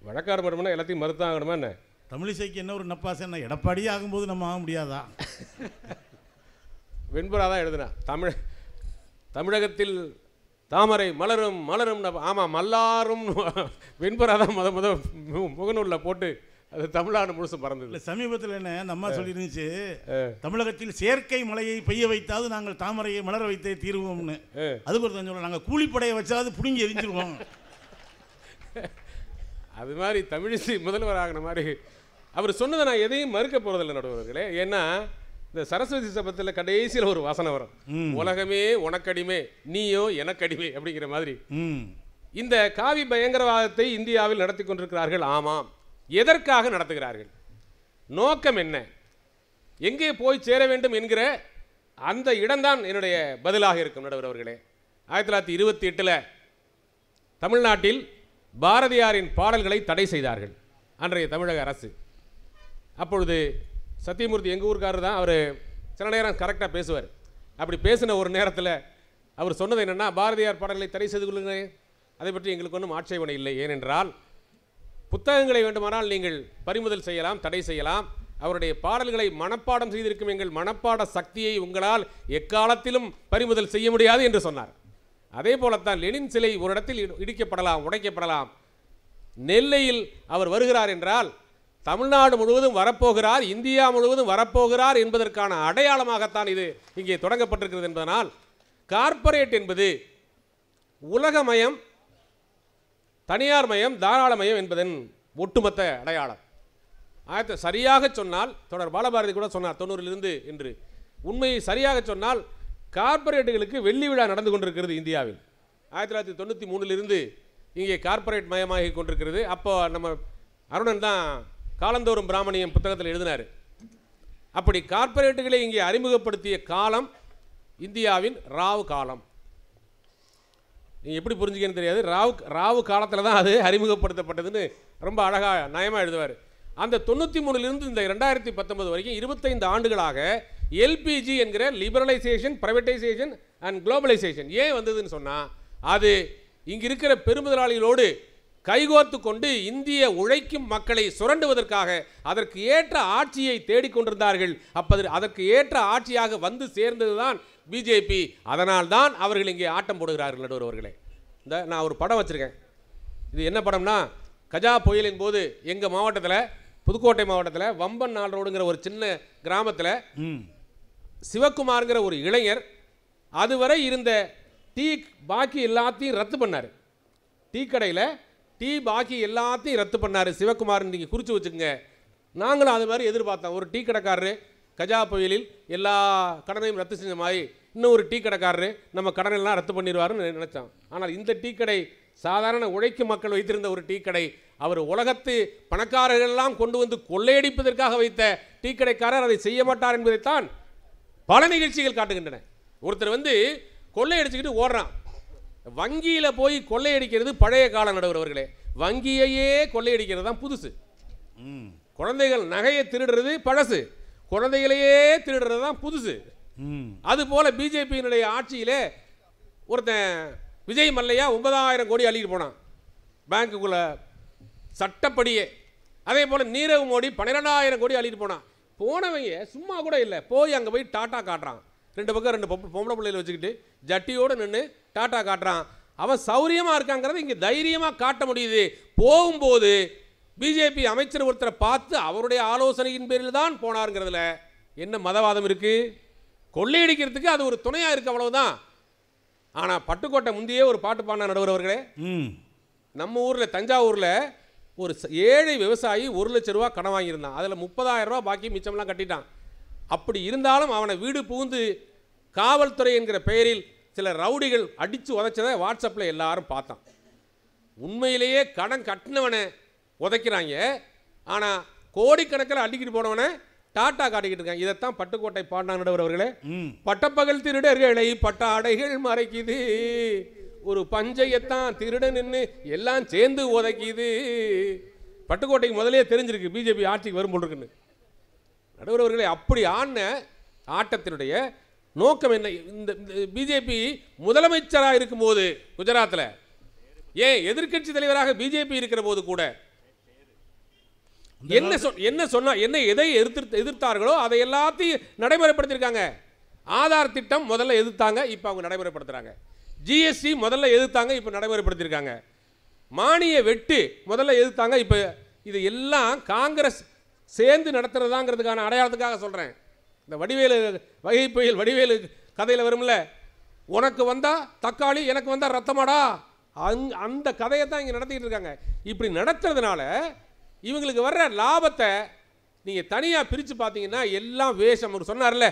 வழக்காடு மட்டும்னா எல்லாத்தையும் மறுத்தாகணுமா என்ன தமிழிசைக்கு என்ன ஒரு நப்பாசை என்ன எடப்பாடியே ஆகும்போது நம்ம ஆக முடியாதா வெண்புறா தான் எழுதுனா தமிழ் தமிழகத்தில் தாமரை மலரும் மலரும் ஆமாம் மல்லாரும் வெண்புறா தான் முத முத முகநூலில் போட்டு அது தமிழ்நாடு முழுசும் பறந்து இல்லை சமீபத்தில் என்ன அம்மா சொல்லிருந்துச்சு தமிழகத்தில் செயற்கை மலையை பெய்ய வைத்தாவது நாங்கள் தாமரையை மலர வைத்தே தீருவோம்னு ஒரு ஒருத்தன் சொல்ல நாங்கள் கூலிப்படையை வச்சாவது பிடுங்கி எரிஞ்சிருவோம் (laughs) அது மாதிரி தமிழிசை முதல்வர் ஆகின மாதிரி அவர் சொன்னதை நான் எதையும் மறுக்க போகிறதில்ல நடுவர்களே ஏன்னா இந்த சரஸ்வதி சபத்தில் கடைசியில் ஒரு வசனம் வரும் உலகமே உனக்கடிமை நீயோ எனக்கடிமை அப்படிங்கிற மாதிரி இந்த காவி பயங்கரவாதத்தை இந்தியாவில் நடத்தி கொண்டிருக்கிறார்கள் ஆமாம் எதற்காக நடத்துகிறார்கள் நோக்கம் என்ன எங்கே போய் சேர வேண்டும் என்கிற அந்த இடம்தான் என்னுடைய பதிலாக இருக்கும் நடுவர் அவர்களே ஆயிரத்தி தொள்ளாயிரத்தி இருபத்தி எட்டில் தமிழ்நாட்டில் பாரதியாரின் பாடல்களை தடை செய்தார்கள் அன்றைய தமிழக அரசு அப்பொழுது சத்தியமூர்த்தி எங்கள் ஊருக்காரர் தான் அவர் சில நேரம் கரெக்டாக பேசுவார் அப்படி பேசின ஒரு நேரத்தில் அவர் சொன்னது என்னென்னா பாரதியார் பாடல்களை தடை செய்து கொள்ளுங்க அதை பற்றி எங்களுக்கு ஒன்றும் ஆட்சேபனை இல்லை ஏனென்றால் புத்தகங்களை வேண்டுமானால் நீங்கள் பறிமுதல் செய்யலாம் தடை செய்யலாம் அவருடைய பாடல்களை மனப்பாடம் செய்திருக்கும் எங்கள் மனப்பாட சக்தியை உங்களால் எக்காலத்திலும் பறிமுதல் செய்ய முடியாது என்று சொன்னார் அதே போலத்தான் லெனின் சிலை ஒரு இடத்தில் இடிக்கப்படலாம் உடைக்கப்படலாம் நெல்லையில் அவர் வருகிறார் என்றால் தமிழ்நாடு முழுவதும் வரப்போகிறார் இந்தியா முழுவதும் வரப்போகிறார் என்பதற்கான அடையாளமாகத்தான் இது இங்கே தொடங்கப்பட்டிருக்கிறது என்பதனால் கார்ப்பரேட் என்பது உலகமயம் தனியார் மயம் தாராள மயம் என்பதன் ஒட்டுமொத்த அடையாளம் ஆயிரத்தி சரியாக சொன்னால் தொடர் பாலபாரதி கூட சொன்னார் தொண்ணூறிலிருந்து என்று உண்மையை சரியாக சொன்னால் கார்ப்பரேட்டுகளுக்கு வெள்ளி விழா நடந்து கொண்டிருக்கிறது இந்தியாவில் ஆயிரத்தி தொள்ளாயிரத்தி தொண்ணூற்றி மூணுலிருந்து இங்கே கார்ப்பரேட் மயமாகி கொண்டிருக்கிறது அப்போ நம்ம அருணன் தான் காலந்தோறும் பிராமணியம் புத்தகத்தில் எழுதினார் அப்படி கார்ப்பரேட்டுகளை இங்கே அறிமுகப்படுத்திய காலம் இந்தியாவின் ராவ் காலம் நீங்கள் எப்படி புரிஞ்சுக்கன்னு தெரியாது ராவ் ராவு காலத்தில் தான் அது அறிமுகப்படுத்தப்பட்டதுன்னு ரொம்ப அழகாக நயமாக எழுதுவார் அந்த தொண்ணூற்றி மூணுலேருந்து இந்த ரெண்டாயிரத்தி பத்தொன்பது வரைக்கும் இருபத்தைந்து ஆண்டுகளாக எல்பிஜி என்கிற லிபரலைசேஷன் ப்ரைவேட்டைசேஷன் அண்ட் குளோபலைசேஷன் ஏன் வந்ததுன்னு சொன்னால் அது இங்கே இருக்கிற பெருமுதலாளிகளோடு கைகோர்த்து கொண்டு இந்திய உழைக்கும் மக்களை சுரண்டுவதற்காக அதற்கு ஏற்ற ஆட்சியை தேடிக்கொண்டிருந்தார்கள் அப்போது அதற்கு ஏற்ற ஆட்சியாக வந்து சேர்ந்ததுதான் பிஜேபி அதனால்தான் அவர்கள் இங்கே ஆட்டம் போடுகிறார்கள் நடுவர்களே இந்த நான் ஒரு படம் வச்சுருக்கேன் இது என்ன படம்னா கஜா புயலின் போது எங்கள் மாவட்டத்தில் புதுக்கோட்டை மாவட்டத்தில் வம்பன் நாள் ரோடுங்கிற ஒரு சின்ன கிராமத்தில் சிவக்குமாருங்கிற ஒரு இளைஞர் அதுவரை இருந்த டீ பாக்கி எல்லாத்தையும் ரத்து பண்ணார் டீ கடையில் டீ பாக்கி எல்லாத்தையும் ரத்து பண்ணார் சிவக்குமார் நீங்கள் குறித்து வச்சுக்கோங்க நாங்களும் அது மாதிரி எதிர்பார்த்தோம் ஒரு டீ கடைக்காரரு கஜா புயலில் எல்லா கடனையும் ரத்து செஞ்ச மாதிரி இன்னும் ஒரு டீ கடைக்காரரு நம்ம கடனெல்லாம் ரத்து பண்ணிடுவாருன்னு நினைச்சான் ஆனால் இந்த டீ கடை சாதாரண உழைக்கும் மக்கள் வைத்திருந்த ஒரு டீ கடை அவர் உலகத்து பணக்காரர்களெல்லாம் கொண்டு வந்து கொள்ளையடிப்பதற்காக வைத்த டீ கடைக்காரர் அதை செய்ய மாட்டார் என்பதைத்தான் பல நிகழ்ச்சிகள் காட்டுகின்றன ஒருத்தர் வந்து கொள்ளையடிச்சுக்கிட்டு ஓடுறான் வங்கியில் போய் கொள்ளையடிக்கிறது பழைய கால நடுவர்களே வங்கியையே கொள்ளையடிக்கிறது தான் புதுசு குழந்தைகள் நகையை திருடுறது பழசு குழந்தைகளையே திருடுறது தான் புதுசு அது போல பிஜேபியினுடைய ஆட்சியிலே ஒருத்தன் விஜய் மல்லையா ஒன்பதாயிரம் கோடி அள்ளிட்டு போனான் பேங்க்குக்குள்ள சட்டப்படியே அதே போல் நீரவ் மோடி பன்னிரெண்டாயிரம் கோடி அள்ளிட்டு போனான் போனவங்க சும்மா கூட இல்லை போய் அங்கே போய் டாட்டா காட்டுறான் ரெண்டு பக்கம் ரெண்டு பொம்பளை பிள்ளைகளை வச்சுக்கிட்டு ஜட்டியோடு நின்று டாட்டா காட்டுறான் அவன் சௌரியமாக இருக்காங்கிறத இங்கே தைரியமாக காட்ட முடியுது போகும்போது பிஜேபி அமைச்சர் ஒருத்தரை பார்த்து அவருடைய ஆலோசனையின் பேரில் தான் போனாருங்கிறதுல என்ன மதவாதம் இருக்குது கொள்ளையடிக்கிறதுக்கு அது ஒரு துணையாக இருக்குது அவ்வளவுதான் ஆனால் பட்டுக்கோட்டை முந்தையே ஒரு பாட்டு பாடின நடுவர் அவர்களே நம்ம ஊரில் தஞ்சாவூரில் ஒரு ஏழை விவசாயி ஒரு லட்ச ரூபா கடன் வாங்கியிருந்தான் அதில் முப்பதாயிரம் ரூபா பாக்கி மிச்சம்லாம் கட்டிட்டான் அப்படி இருந்தாலும் அவனை வீடு புகுந்து காவல்துறை என்கிற பெயரில் சில ரவுடிகள் அடித்து உதச்சதை வாட்ஸ்அப்பில் எல்லாரும் பார்த்தான் உண்மையிலேயே கடன் கட்டினவனை உதைக்கிறாங்க ஆனால் கோடிக்கணக்கில் அடிக்கிட்டு போனவனே டாட்டா காட்டிக்கிட்டு இருக்காங்க இதைத்தான் பட்டுக்கோட்டை பாண்டாண்டவர் அவர்களே பட்டப்பகல் திருடர்களை பட்ட அடைகள் மறைக்குது ஒரு பஞ்சையத்தான் திருட நின்று எல்லாம் சேர்ந்து உதைக்குது பட்டுக்கோட்டைக்கு முதலே தெரிஞ்சிருக்கு பிஜேபி ஆட்சிக்கு வரும்போது நடுவர்களே அப்படி ஆன ஆட்டத்தினுடைய நோக்கம் என்ன இந்த பிஜேபி முதலமைச்சராக இருக்கும்போது குஜராத்தில் ஏன் எதிர்கட்சி தலைவராக பிஜேபி இருக்கிற போது கூட என்ன சொ என்ன சொன்னால் என்ன எதை எதிர்த்து எதிர்த்தார்களோ அதை எல்லாத்தையும் நடைமுறைப்படுத்தியிருக்காங்க ஆதார் திட்டம் முதல்ல எதிர்த்தாங்க இப்போ அவங்க நடைமுறைப்படுத்துகிறாங்க ஜிஎஸ்டி முதல்ல எதிர்த்தாங்க இப்போ நடைமுறைப்படுத்தியிருக்காங்க மானிய வெட்டு முதல்ல எதிர்த்தாங்க இப்போ இது எல்லாம் காங்கிரஸ் சேர்ந்து நடத்துகிறதாங்கிறதுக்கான அடையாளத்துக்காக சொல்கிறேன் இந்த வடிவேலு வகை புயல் வடிவேலு கதையில் வரும்ல உனக்கு வந்தால் தக்காளி எனக்கு வந்தால் ரத்தமாடா அங் அந்த கதையை தான் இங்கே நடத்திக்கிட்டு இருக்காங்க இப்படி நடத்துறதுனால இவங்களுக்கு வர்ற லாபத்தை நீங்கள் தனியாக பிரித்து பார்த்தீங்கன்னா எல்லாம் வேஷம் அவர் சொன்னார்ல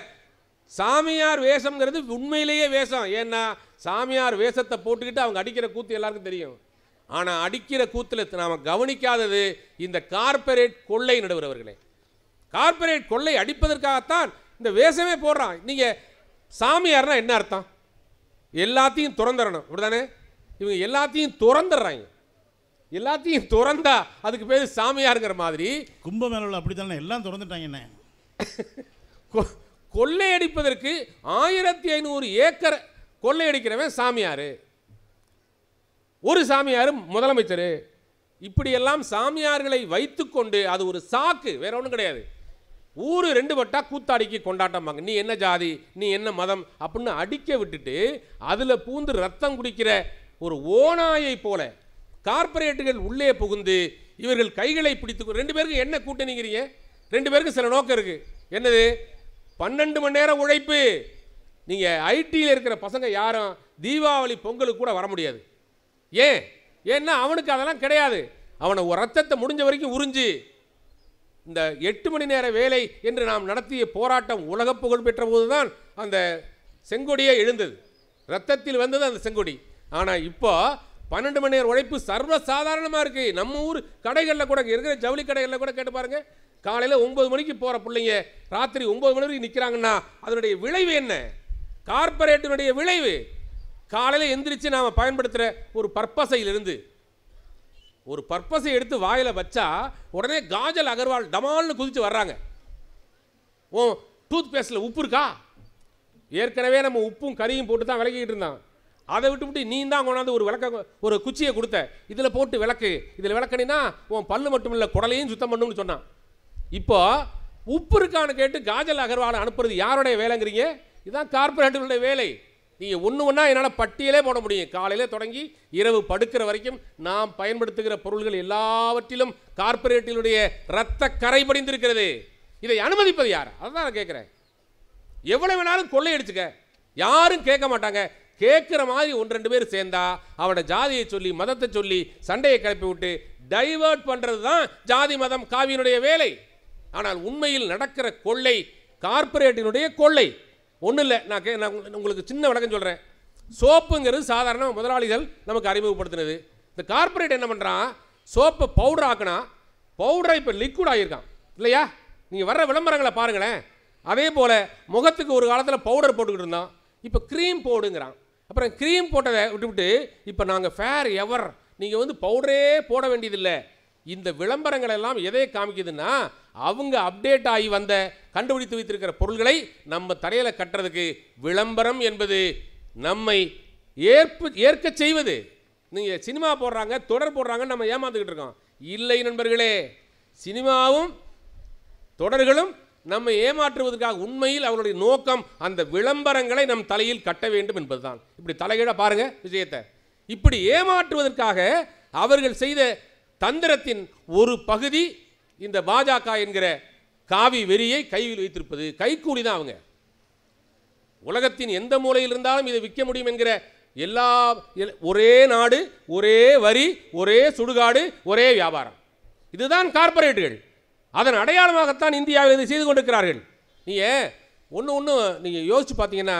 சாமியார் வேஷம்ங்கிறது உண்மையிலேயே வேஷம் ஏன்னா சாமியார் வேஷத்தை போட்டுக்கிட்டு அவங்க அடிக்கிற கூத்து எல்லாருக்கும் தெரியும் ஆனால் அடிக்கிற கூத்தில் நாம் கவனிக்காதது இந்த கார்பரேட் கொள்ளை நடுவரவர்களே கார்பரேட் கொள்ளை அடிப்பதற்காகத்தான் இந்த வேஷமே போடுறான் நீங்கள் சாமியார்னா என்ன அர்த்தம் எல்லாத்தையும் திறந்துடணும் இப்படிதானே இவங்க எல்லாத்தையும் திறந்துடுறாங்க எல்லாத்தையும் திறந்தா அதுக்கு பேர் சாமியாருங்கிற மாதிரி கும்பமேளாவில் அப்படி தானே எல்லாம் திறந்துட்டாங்க என்ன கொள்ளையடிப்பதற்கு ஆயிரத்தி ஐநூறு ஏக்கர் கொள்ளையடிக்கிறவன் சாமியார் ஒரு சாமியார் முதலமைச்சர் இப்படியெல்லாம் சாமியார்களை வைத்துக்கொண்டு அது ஒரு சாக்கு வேற ஒன்றும் கிடையாது ஊர் ரெண்டு பட்டா கூத்தாடிக்கு கொண்டாட்டமாங்க நீ என்ன ஜாதி நீ என்ன மதம் அப்படின்னு அடிக்க விட்டுட்டு அதில் பூந்து ரத்தம் குடிக்கிற ஒரு ஓனாயை போல கார்ப்பரேட்டுகள் உள்ளே புகுந்து இவர்கள் கைகளை பிடித்து ரெண்டு பேருக்கும் என்ன கூட்டணிங்கிறீங்க ரெண்டு பேருக்கும் சில நோக்கம் இருக்குது என்னது பன்னெண்டு மணி நேரம் உழைப்பு நீங்கள் ஐடியில் இருக்கிற பசங்க யாரும் தீபாவளி பொங்கலுக்கு கூட வர முடியாது ஏன் ஏன்னா அவனுக்கு அதெல்லாம் கிடையாது அவனை ஒரு ரத்தத்தை முடிஞ்ச வரைக்கும் உறிஞ்சு இந்த எட்டு மணி நேர வேலை என்று நாம் நடத்திய போராட்டம் உலக புகழ் பெற்ற போதுதான் அந்த செங்கொடியே எழுந்தது ரத்தத்தில் வந்தது அந்த செங்கொடி ஆனால் இப்போ பன்னெண்டு மணி நேரம் உழைப்பு சர்வ சாதாரணமாக இருக்குது நம்ம ஊர் கடைகளில் கூட இருக்கிற ஜவுளி கடைகளில் கூட கேட்டு பாருங்கள் காலையில் ஒம்பது மணிக்கு போகிற பிள்ளைங்க ராத்திரி ஒம்பது மணி வரைக்கும் நிற்கிறாங்கன்னா அதனுடைய விளைவு என்ன கார்பரேட்டினுடைய விளைவு காலையில் எந்திரிச்சு நாம் பயன்படுத்துகிற ஒரு பர்பஸையிலிருந்து ஒரு பர்பஸை எடுத்து வாயில் வச்சா உடனே காஜல் அகர்வால் டமால்னு குதித்து வர்றாங்க ஓ டூத் பேஸ்டில் உப்பு இருக்கா ஏற்கனவே நம்ம உப்பும் கறியும் போட்டு தான் விளக்கிக்கிட்டு இருந்தான் அதை விட்டுவிட்டு நீ தான் கொண்டாந்து ஒரு விளக்க ஒரு குச்சியை கொடுத்த இதில் போட்டு விளக்கு இதில் விளக்கணினா உன் பல்லு மட்டும் இல்லை குடலையும் சுத்தம் பண்ணும்னு சொன்னான் இப்போ உப்பு இருக்கான்னு கேட்டு காஜல் அகர்வால் அனுப்புறது யாருடைய வேலைங்கிறீங்க இதுதான் கார்பரேட்டர்களுடைய வேலை நீங்கள் ஒன்று ஒன்றா என்னால் பட்டியலே போட முடியும் காலையில் தொடங்கி இரவு படுக்கிற வரைக்கும் நாம் பயன்படுத்துகிற பொருள்கள் எல்லாவற்றிலும் கார்பரேட்டினுடைய இரத்த கரை படிந்திருக்கிறது இதை அனுமதிப்பது யார் தான் நான் கேட்குறேன் எவ்வளோ வேணாலும் கொள்ளையடிச்சுக்க யாரும் கேட்க மாட்டாங்க கேட்குற மாதிரி ஒன்று ரெண்டு பேர் சேர்ந்தா அவனை ஜாதியை சொல்லி மதத்தை சொல்லி சண்டையை கிளப்பி விட்டு டைவர்ட் பண்ணுறது தான் ஜாதி மதம் காவியினுடைய வேலை ஆனால் உண்மையில் நடக்கிற கொள்ளை கார்பரேட்டினுடைய கொள்ளை ஒன்றும் இல்லை நான் கே நான் உங்களுக்கு சின்ன வழக்கம் சொல்கிறேன் சோப்புங்கிறது சாதாரண முதலாளிகள் நமக்கு அறிமுகப்படுத்தினது இந்த கார்பரேட் என்ன பண்ணுறான் சோப்பை பவுடர் ஆக்கினா பவுடரை இப்போ லிக்விட் ஆகியிருக்கான் இல்லையா நீங்கள் வர்ற விளம்பரங்களை பாருங்களேன் அதே போல் முகத்துக்கு ஒரு காலத்தில் பவுடர் போட்டுக்கிட்டு இருந்தோம் இப்போ க்ரீம் போடுங்கிறான் அப்புறம் க்ரீம் போட்டதை விட்டுவிட்டு இப்போ நாங்கள் ஃபேர் எவர் நீங்கள் வந்து பவுடரே போட வேண்டியதில்லை இந்த விளம்பரங்கள் எல்லாம் எதை காமிக்குதுன்னா அவங்க அப்டேட் ஆகி வந்த கண்டுபிடித்து வைத்திருக்கிற பொருள்களை நம்ம தரையில் கட்டுறதுக்கு விளம்பரம் என்பது நம்மை ஏற்பு ஏற்க செய்வது நீங்கள் சினிமா போடுறாங்க தொடர் போடுறாங்கன்னு நம்ம ஏமாந்துக்கிட்டு இருக்கோம் இல்லை நண்பர்களே சினிமாவும் தொடர்களும் நம்மை ஏமாற்றுவதற்காக உண்மையில் அவருடைய நோக்கம் அந்த விளம்பரங்களை நம் தலையில் கட்ட வேண்டும் என்பதுதான் இப்படி தலைகீழ பாருங்க விஜயத்தை இப்படி ஏமாற்றுவதற்காக அவர்கள் செய்த தந்திரத்தின் ஒரு பகுதி இந்த பாஜக என்கிற காவி வெறியை கையில் வைத்திருப்பது கைக்கூலி தான் அவங்க உலகத்தின் எந்த மூலையில் இருந்தாலும் இதை விற்க முடியும் என்கிற எல்லா ஒரே நாடு ஒரே வரி ஒரே சுடுகாடு ஒரே வியாபாரம் இதுதான் கார்பரேட்டுகள் அதன் அடையாளமாகத்தான் இந்தியாவில் இதை செய்து கொண்டிருக்கிறார்கள் நீங்கள் ஒன்று ஒன்று நீங்கள் யோசித்து பார்த்தீங்கன்னா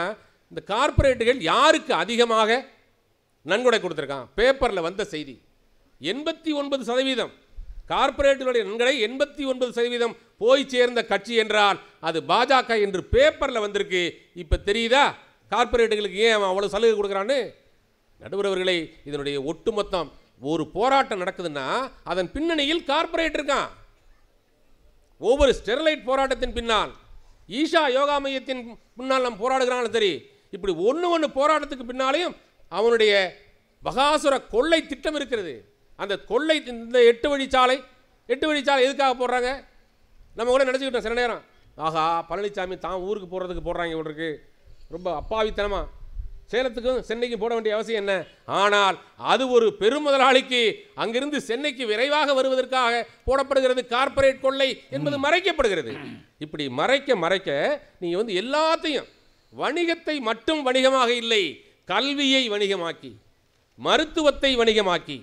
இந்த கார்ப்பரேட்டுகள் யாருக்கு அதிகமாக நன்கொடை கொடுத்துருக்கான் பேப்பரில் வந்த செய்தி எண்பத்தி ஒன்பது சதவீதம் கார்பரேட்டுகளுடைய நன்கொடை எண்பத்தி ஒன்பது சதவீதம் போய் சேர்ந்த கட்சி என்றால் அது பாஜக என்று பேப்பரில் வந்திருக்கு இப்போ தெரியுதா கார்ப்பரேட்டுகளுக்கு ஏன் அவன் அவ்வளோ சலுகை கொடுக்குறான்னு நடுவரவர்களை இதனுடைய ஒட்டுமொத்தம் ஒரு போராட்டம் நடக்குதுன்னா அதன் பின்னணியில் கார்ப்பரேட் இருக்கான் ஒவ்வொரு ஸ்டெர்லைட் போராட்டத்தின் பின்னால் ஈஷா யோகா மையத்தின் முன்னால் நம்ம போராடுகிறாலும் சரி இப்படி ஒன்று ஒன்று போராட்டத்துக்கு பின்னாலையும் அவனுடைய பகாசுர கொள்ளை திட்டம் இருக்கிறது அந்த கொள்ளை இந்த எட்டு வழிச்சாலை எட்டு வழிச்சாலை எதுக்காக போடுறாங்க நம்ம கூட நினச்சிக்கிட்டோம் சில நேரம் ஆஹா பழனிசாமி தான் ஊருக்கு போகிறதுக்கு போடுறாங்க இவருக்கு ரொம்ப அப்பாவித்தனமாக சேலத்துக்கும் சென்னைக்கும் போட வேண்டிய அவசியம் என்ன ஆனால் அது ஒரு பெருமுதலாளிக்கு அங்கிருந்து சென்னைக்கு விரைவாக வருவதற்காக போடப்படுகிறது கார்ப்பரேட் கொள்ளை என்பது மறைக்கப்படுகிறது இப்படி மறைக்க மறைக்க நீங்கள் வந்து எல்லாத்தையும் வணிகத்தை மட்டும் வணிகமாக இல்லை கல்வியை வணிகமாக்கி மருத்துவத்தை வணிகமாக்கி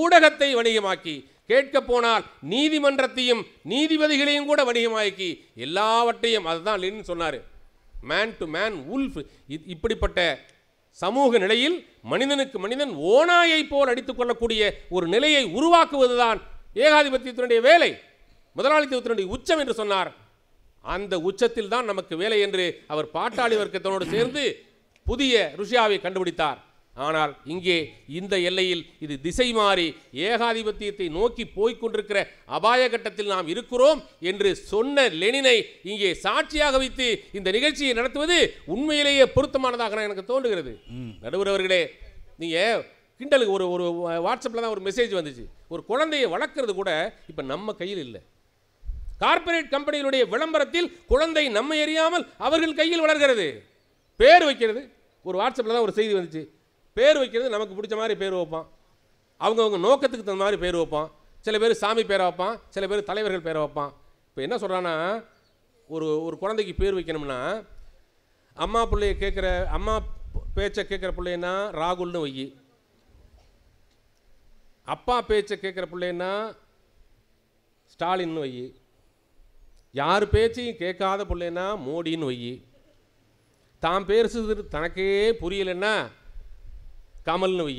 ஊடகத்தை வணிகமாக்கி கேட்க போனால் நீதிமன்றத்தையும் நீதிபதிகளையும் கூட வணிகமாக்கி எல்லாவற்றையும் அதுதான் லின்னு சொன்னார் மேன் டு மேன் உல்ஃப் இப்படிப்பட்ட சமூக நிலையில் மனிதனுக்கு மனிதன் ஓனாயை போல் அடித்துக் கொள்ளக்கூடிய ஒரு நிலையை உருவாக்குவதுதான் ஏகாதிபத்தியத்தினுடைய வேலை முதலாளித்துவத்தினுடைய உச்சம் என்று சொன்னார் அந்த உச்சத்தில் தான் நமக்கு வேலை என்று அவர் பாட்டாளி வர்க்கத்தினோடு சேர்ந்து புதிய ருஷியாவை கண்டுபிடித்தார் ஆனால் இங்கே இந்த எல்லையில் இது திசை மாறி ஏகாதிபத்தியத்தை நோக்கி கொண்டிருக்கிற அபாய கட்டத்தில் நாம் இருக்கிறோம் என்று சொன்ன லெனினை இங்கே சாட்சியாக வைத்து இந்த நிகழ்ச்சியை நடத்துவது உண்மையிலேயே பொருத்தமானதாக எனக்கு தோன்றுகிறது நடுவர் அவர்களே நீங்கள் கிண்டலுக்கு ஒரு ஒரு வாட்ஸ்அப்பில் தான் ஒரு மெசேஜ் வந்துச்சு ஒரு குழந்தையை வளர்க்குறது கூட இப்போ நம்ம கையில் இல்லை கார்ப்பரேட் கம்பெனிகளுடைய விளம்பரத்தில் குழந்தை நம்மை எறியாமல் அவர்கள் கையில் வளர்கிறது பேர் வைக்கிறது ஒரு வாட்ஸ்அப்பில் தான் ஒரு செய்தி வந்துச்சு பேர் வைக்கிறது நமக்கு பிடிச்ச மாதிரி பேர் வைப்பான் அவங்கவுங்க நோக்கத்துக்கு தகுந்த மாதிரி பேர் வைப்பான் சில பேர் சாமி பேரை வைப்பான் சில பேர் தலைவர்கள் பேரை வைப்பான் இப்போ என்ன சொல்கிறான்னா ஒரு ஒரு குழந்தைக்கு பேர் வைக்கணும்னா அம்மா பிள்ளைய கேட்குற அம்மா பேச்சை கேட்குற பிள்ளைன்னா ராகுல்னு வை அப்பா பேச்சை கேட்குற பிள்ளைன்னா ஸ்டாலின்னு வை யார் பேச்சையும் கேட்காத பிள்ளைன்னா மோடின்னு வை தான் பேசுது தனக்கே புரியலைன்னா கமல்னு வை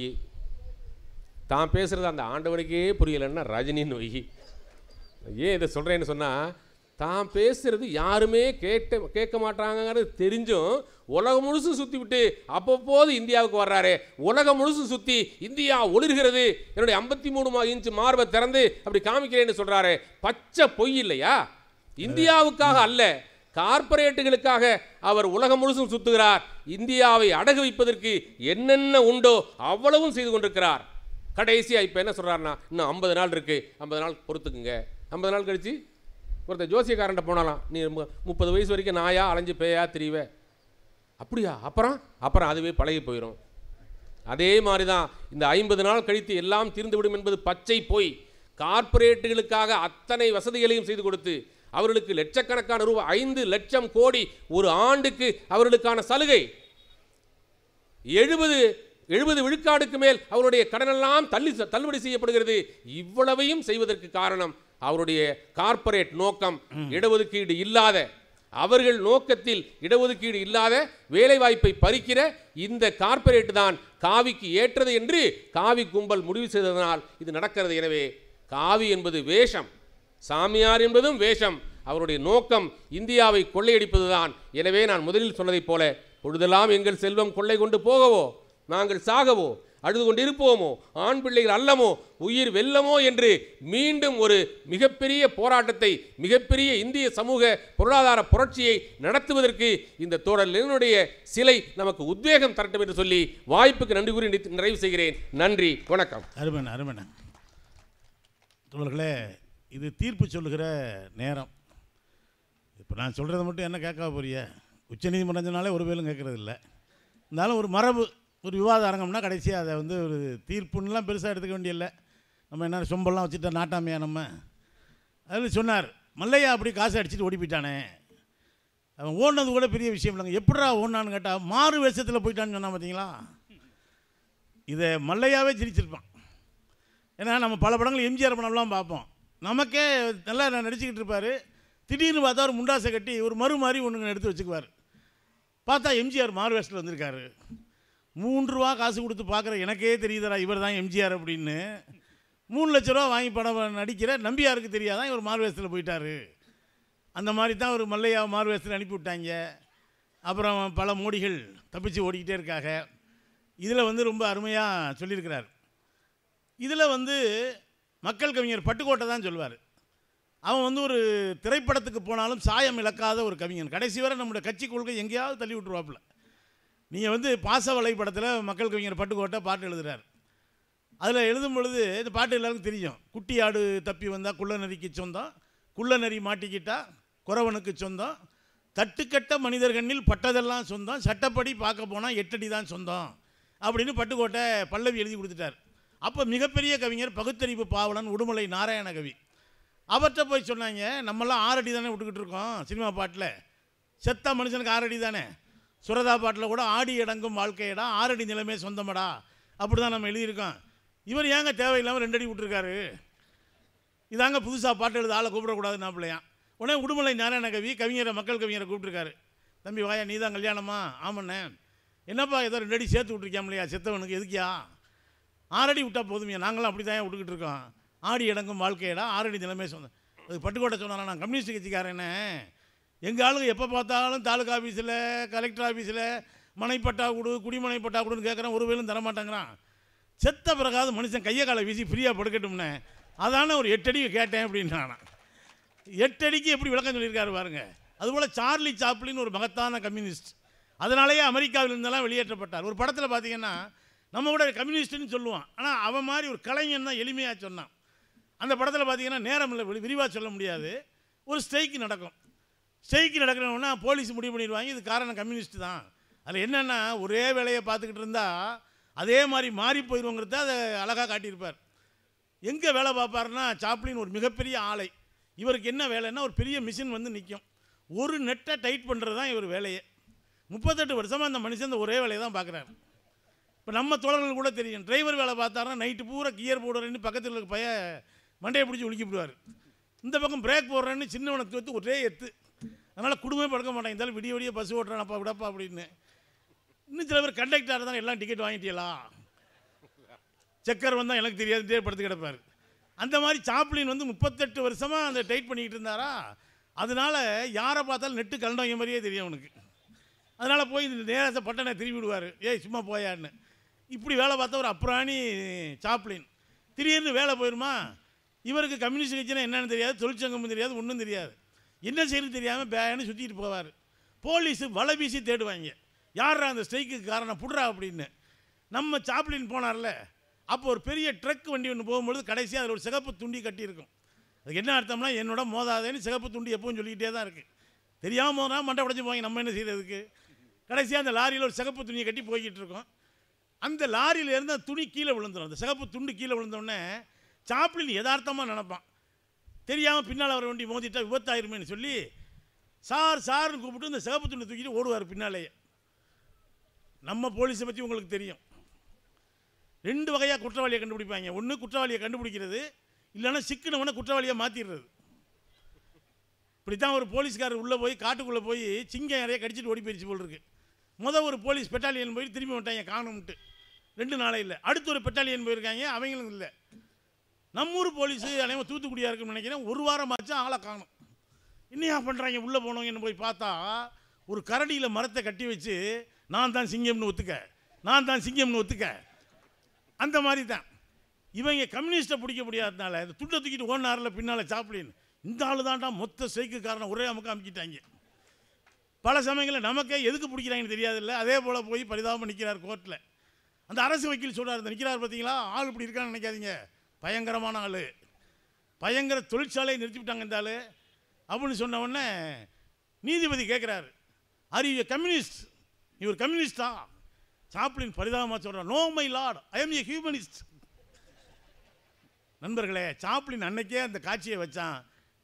தான் பேசுகிறது அந்த ஆண்டவனுக்கே புரியலைன்னா ரஜினின்னு வை ஏன் இதை சொல்கிறேன்னு சொன்னால் தான் பேசுகிறது யாருமே கேட்ட கேட்க மாட்டாங்கிறது தெரிஞ்சும் உலகம் முழுசும் சுற்றி விட்டு அப்பப்போது இந்தியாவுக்கு வர்றாரு உலகம் முழுசும் சுற்றி இந்தியா ஒளிர்கிறது என்னுடைய ஐம்பத்தி மூணு இன்ச்சு மார்பை திறந்து அப்படி காமிக்கிறேன்னு சொல்கிறாரு பச்சை பொய் இல்லையா இந்தியாவுக்காக அல்ல கார்ப்பரேட்டுகளுக்காக அவர் உலகம் முழுசும் சுத்துகிறார் இந்தியாவை அடகு வைப்பதற்கு என்னென்ன உண்டோ அவ்வளவும் செய்து கொண்டிருக்கிறார் கடைசியாக இப்போ என்ன சொல்கிறார்னா இன்னும் ஐம்பது நாள் இருக்குது ஐம்பது நாள் பொறுத்துக்குங்க ஐம்பது நாள் கழித்து ஒருத்தர் ஜோசியக்காரன்ட்ட போனாலாம் நீ முப்பது வயசு வரைக்கும் நாயா அலைஞ்சு பேயா திரிவே அப்படியா அப்புறம் அப்புறம் அதுவே பழகி போயிடும் அதே மாதிரி தான் இந்த ஐம்பது நாள் கழித்து எல்லாம் தீர்ந்துவிடும் என்பது பச்சை போய் கார்ப்பரேட்டுகளுக்காக அத்தனை வசதிகளையும் செய்து கொடுத்து அவர்களுக்கு லட்சக்கணக்கான ரூபாய் ஐந்து லட்சம் கோடி ஒரு ஆண்டுக்கு அவர்களுக்கான சலுகை எழுபது எழுபது விழுக்காடுக்கு மேல் அவருடைய கடனெல்லாம் தள்ளி தள்ளுபடி செய்யப்படுகிறது இவ்வளவையும் செய்வதற்கு காரணம் அவருடைய கார்ப்பரேட் நோக்கம் இடஒதுக்கீடு இல்லாத அவர்கள் நோக்கத்தில் இடஒதுக்கீடு இல்லாத வேலைவாய்ப்பை பறிக்கிற இந்த கார்ப்பரேட் தான் காவிக்கு ஏற்றது என்று காவி கும்பல் முடிவு செய்ததனால் இது நடக்கிறது எனவே காவி என்பது வேஷம் சாமியார் என்பதும் வேஷம் அவருடைய நோக்கம் இந்தியாவை கொள்ளையடிப்பதுதான் எனவே நான் முதலில் சொன்னதைப் போல பொழுதெல்லாம் எங்கள் செல்வம் கொள்ளை கொண்டு போகவோ நாங்கள் சாகவோ அழுது கொண்டிருப்போமோ ஆண் பிள்ளைகள் அல்லமோ உயிர் வெல்லமோ என்று மீண்டும் ஒரு மிகப்பெரிய போராட்டத்தை மிகப்பெரிய இந்திய சமூக பொருளாதார புரட்சியை நடத்துவதற்கு இந்த தோழர் சிலை நமக்கு உத்வேகம் தரட்டும் என்று சொல்லி வாய்ப்புக்கு நன்றி கூறி நிறைவு செய்கிறேன் நன்றி வணக்கம் அருமன் அருமன் தோழர்களே இது தீர்ப்பு சொல்லுகிற நேரம் இப்போ நான் சொல்கிறத மட்டும் என்ன கேட்க போறிய நீதிமன்றம்னாலே ஒரு பேரும் கேட்குறது இல்லை இருந்தாலும் ஒரு மரபு ஒரு விவாத அரங்கம்னா கடைசியாக அதை வந்து ஒரு தீர்ப்புன்னெலாம் பெருசாக எடுத்துக்க வேண்டியதில்லை நம்ம என்ன சொம்பெல்லாம் வச்சுட்டா நாட்டாமையா நம்ம அதில் சொன்னார் மல்லையா அப்படி காசு அடிச்சுட்டு ஓடி போயிட்டானே அவன் ஓடினது கூட பெரிய விஷயம் இல்லைங்க எப்படா ஓடினான்னு கேட்டால் மாறு வேஷத்தில் போயிட்டான்னு சொன்னால் பார்த்தீங்களா இதை மல்லையாவே சிரிச்சிருப்பான் ஏன்னா நம்ம பல படங்கள் எம்ஜிஆர் படம்லாம் பார்ப்போம் நமக்கே நல்லா நடிச்சுக்கிட்டு இருப்பார் திடீர்னு பார்த்தா ஒரு முண்டாசை கட்டி ஒரு மறு மாதிரி ஒன்றுங்க எடுத்து வச்சுக்குவார் பார்த்தா எம்ஜிஆர் மார்வேஸ்டில் வந்திருக்காரு மூன்று ரூபா காசு கொடுத்து பார்க்குற எனக்கே தெரியுதுரா இவர் தான் எம்ஜிஆர் அப்படின்னு மூணு லட்ச ரூபா வாங்கி படம் நடிக்கிற நம்பியாருக்கு தெரியாதான் இவர் மார்வேஸ்டில் போயிட்டார் அந்த மாதிரி தான் ஒரு மல்லையா மார்வேஸ்டில் அனுப்பி விட்டாங்க அப்புறம் பல மோடிகள் தப்பிச்சு ஓடிக்கிட்டே இருக்காங்க இதில் வந்து ரொம்ப அருமையாக சொல்லியிருக்கிறார் இதில் வந்து மக்கள் கவிஞர் பட்டுக்கோட்டை தான் சொல்வார் அவன் வந்து ஒரு திரைப்படத்துக்கு போனாலும் சாயம் இழக்காத ஒரு கவிஞன் கடைசி வரை நம்முடைய கட்சி கொள்கை எங்கேயாவது தள்ளி விட்டுருவாப்புல நீங்கள் வந்து பாசவலை படத்தில் மக்கள் கவிஞர் பட்டுக்கோட்டை பாட்டு எழுதுகிறார் அதில் எழுதும் பொழுது இந்த பாட்டு எல்லாருக்கும் தெரியும் குட்டி ஆடு தப்பி வந்தால் குள்ள நரிக்கு சொந்தம் குள்ள நரி மாட்டிக்கிட்டால் குறவனுக்கு சொந்தம் தட்டுக்கட்ட மனிதர்கண்ணில் பட்டதெல்லாம் சொந்தம் சட்டப்படி பார்க்க போனால் எட்டடி தான் சொந்தம் அப்படின்னு பட்டுக்கோட்டை பல்லவி எழுதி கொடுத்துட்டார் அப்போ மிகப்பெரிய கவிஞர் பகுத்தறிவு பாவலன் உடுமலை நாராயண கவி அவர்கிட்ட போய் சொன்னாங்க நம்மெல்லாம் ஆறடி தானே விட்டுக்கிட்டு இருக்கோம் சினிமா பாட்டில் செத்த மனுஷனுக்கு ஆறடி தானே சுரதா பாட்டில் கூட ஆடி அடங்கும் வாழ்க்கையடா ஆறடி நிலைமை சொந்தமடா அப்படி தான் நம்ம எழுதியிருக்கோம் இவர் ஏங்க தேவையில்லாமல் ரெண்டடி விட்டுருக்காரு இதாங்க புதுசாக பாட்டு எழுத ஆளை கூப்பிடக்கூடாதுன்னா பிள்ளையா உடனே உடுமலை நாராயண கவி கவிஞரை மக்கள் கவிஞரை கூப்பிட்டுருக்காரு தம்பி வாயா நீ தான் கல்யாணமா ஆமண்ணே என்னப்பா ஏதோ ரெண்டடி சேர்த்து இல்லையா செத்தவனுக்கு எதுக்கியா ஆறடி விட்டால் போதுமையா நாங்களும் அப்படி தான் விட்டுக்கிட்டு இருக்கோம் ஆடி இடங்கும் வாழ்க்கையடா ஆறடி நிலைமை சொன்னேன் அது பட்டுக்கோட்டை சொன்னாலும் நான் கம்யூனிஸ்ட் கட்சிக்காரனே எங்கள் ஆளுங்க எப்போ பார்த்தாலும் தாலுக்கா ஆஃபீஸில் கலெக்டர் ஆஃபீஸில் மனைப்பட்டா கொடு குடிமனை பட்டா கொடுன்னு கேட்குறேன் ஒரு வேலும் தரமாட்டேங்கிறான் செத்த பிறகாவது மனுஷன் கையை காலை வீசி ஃப்ரீயாக படுக்கட்டும்னே அதான ஒரு எட்டடி கேட்டேன் அப்படின்னா எட்டடிக்கு எப்படி விளக்கம் சொல்லியிருக்காரு பாருங்க அதுபோல் சார்லி சாப்ளின்னு ஒரு மகத்தான கம்யூனிஸ்ட் அதனாலேயே அமெரிக்காவில் இருந்தெல்லாம் வெளியேற்றப்பட்டார் ஒரு படத்தில் பார்த்தீங்கன்னா நம்ம கூட கம்யூனிஸ்ட்டுன்னு சொல்லுவான் ஆனால் அவன் மாதிரி ஒரு கலைஞன் தான் எளிமையாக சொன்னான் அந்த படத்தில் பார்த்தீங்கன்னா நேரம் இல்லை விரிவாக சொல்ல முடியாது ஒரு ஸ்ட்ரைக்கு நடக்கும் ஸ்ட்ரைக்கு நடக்கிறவனா போலீஸ் முடிவு பண்ணிடுவாங்க இது காரணம் கம்யூனிஸ்ட் தான் அதில் என்னென்னா ஒரே வேலையை பார்த்துக்கிட்டு இருந்தால் அதே மாதிரி மாறி போயிடுவோங்கிறத அதை அழகாக காட்டியிருப்பார் எங்கே வேலை பார்ப்பார்னா சாப்ளின் ஒரு மிகப்பெரிய ஆலை இவருக்கு என்ன வேலைன்னா ஒரு பெரிய மிஷின் வந்து நிற்கும் ஒரு நெட்டை டைட் பண்ணுறது தான் இவர் வேலையே முப்பத்தெட்டு வருஷமாக அந்த மனுஷன் அந்த ஒரே வேலையை தான் பார்க்குறாரு இப்போ நம்ம தோழர்கள் கூட தெரியும் டிரைவர் வேலை பார்த்தாருன்னா நைட்டு பூரா கியர் போடுறேன்னு பக்கத்தில் இருக்க பைய மண்டையை பிடிச்சி ஒழிக்கிவிடுவார் இந்த பக்கம் பிரேக் போடுறேன்னு சின்னவனை தூத்து ஒரே எத்து அதனால் குடும்பமே படுக்க மாட்டேன் இருந்தாலும் விடிய விடிய பஸ் ஓட்டுறானப்பா விடப்பா அப்படின்னு இன்னும் சில பேர் கண்டக்டர் தான் எல்லாம் டிக்கெட் வாங்கிட்டீங்களா செக்கர் வந்தால் எனக்கு தெரியாது படுத்து கிடப்பார் அந்த மாதிரி சாப்ளின் வந்து முப்பத்தெட்டு வருஷமாக அந்த டைட் பண்ணிக்கிட்டு இருந்தாரா அதனால் யாரை பார்த்தாலும் நெட்டு கலண்டவங்க மாதிரியே தெரியும் அவனுக்கு அதனால் போய் நேரத்தை பட்டனை திரும்பி விடுவார் ஏய் சும்மா போயான்னு இப்படி வேலை பார்த்த ஒரு அப்ராணி சாப்ளின் திடீர்னு வேலை போயிடுமா இவருக்கு கம்யூனிஸ்ட் கட்சினா என்னென்னு தெரியாது தொழிற்சங்கமும் தெரியாது ஒன்றும் தெரியாது என்ன செய்யறது தெரியாமல் பேன்னு சுற்றிட்டு போவார் போலீஸு வலை வீசி தேடுவாங்க யாரா அந்த ஸ்ட்ரைக்குக்கு காரணம் புடுறா அப்படின்னு நம்ம சாப்ளின் போனார்ல அப்போ ஒரு பெரிய ட்ரக் வண்டி ஒன்று போகும்பொழுது கடைசியாக அதில் ஒரு சிகப்பு துண்டி கட்டியிருக்கும் அதுக்கு என்ன அர்த்தம்னா என்னோட மோதாதேன்னு சிகப்பு துண்டி எப்பவும் சொல்லிக்கிட்டே தான் இருக்குது தெரியாமல் மோதா மண்டை உடஞ்சி போவாங்க நம்ம என்ன செய்கிறதுக்கு கடைசியாக அந்த லாரியில் ஒரு சிகப்பு துணியை கட்டி போய்கிட்டு இருக்கோம் அந்த இருந்து அந்த துணி கீழே விழுந்துடும் அந்த சிகப்பு துண்டு கீழே விழுந்தோடனே சாப்பிளின் யதார்த்தமாக நினப்பான் தெரியாமல் பின்னால் அவர் வண்டி மோதிட்டா விபத்தாயிருமேனு சொல்லி சார் சார்னு கூப்பிட்டு இந்த சிகப்பு துண்டு தூக்கிட்டு ஓடுவார் பின்னாலேயே நம்ம போலீஸை பற்றி உங்களுக்கு தெரியும் ரெண்டு வகையாக குற்றவாளியை கண்டுபிடிப்பாங்க ஒன்று குற்றவாளியை கண்டுபிடிக்கிறது இல்லைன்னா சிக்கினவனை குற்றவாளியை மாற்றிடுறது இப்படி தான் ஒரு போலீஸ்காரர் உள்ளே போய் காட்டுக்குள்ளே போய் சிங்கம் நிறைய கடிச்சிட்டு ஓடி போயிடுச்சு போல் இருக்குது முதல் ஒரு போலீஸ் பெட்டாலியன் போய் திரும்பி மாட்டாங்க காணும்ட்டு ரெண்டு நாளே இல்லை அடுத்து ஒரு பெட்டாலியன் போயிருக்காங்க அவங்களும் இல்லை நம்ம ஊர் போலீஸு அனைவரும் தூத்துக்குடியாக இருக்குன்னு நினைக்கிறேன் ஒரு வாரம் ஆச்சு ஆளை காணும் இன்னும் ஏன் பண்ணுறாங்க உள்ளே போனவங்கன்னு போய் பார்த்தா ஒரு கரடியில் மரத்தை கட்டி வச்சு நான் தான் சிங்கம்னு ஒத்துக்க நான் தான் சிங்கம்னு ஒத்துக்க அந்த மாதிரி தான் இவங்க கம்யூனிஸ்ட்டை பிடிக்க முடியாததுனால இந்த துண்டை தூக்கிட்டு ஓடினாரில் பின்னால் சாப்பிடின்னு இந்த ஆள் தான்டா மொத்த காரணம் ஒரே அமுக்க அமுக்கிட்டாங்க பல சமயங்களில் நமக்கே எதுக்கு பிடிக்கிறாங்கன்னு தெரியாதுல்ல அதே போல் போய் பரிதாபம் நிற்கிறார் கோர்ட்டில் அந்த அரசு வக்கீல் சொல்கிறார் இந்த நிற்கிறார் பார்த்தீங்களா ஆள் இப்படி இருக்கான்னு நினைக்காதீங்க பயங்கரமான ஆள் பயங்கர தொழிற்சாலையை நிறுத்திவிட்டாங்க இந்த ஆள் அப்படின்னு சொன்ன உடனே நீதிபதி கேட்குறாரு ஆர் யூ கம்யூனிஸ்ட் இவர் கம்யூனிஸ்டா சாப்பிளின் பரிதாபமாக சொல்கிறார் no my lord I am a humanist நண்பர்களே சாப்பிளின் அன்னைக்கே அந்த காட்சியை வச்சான்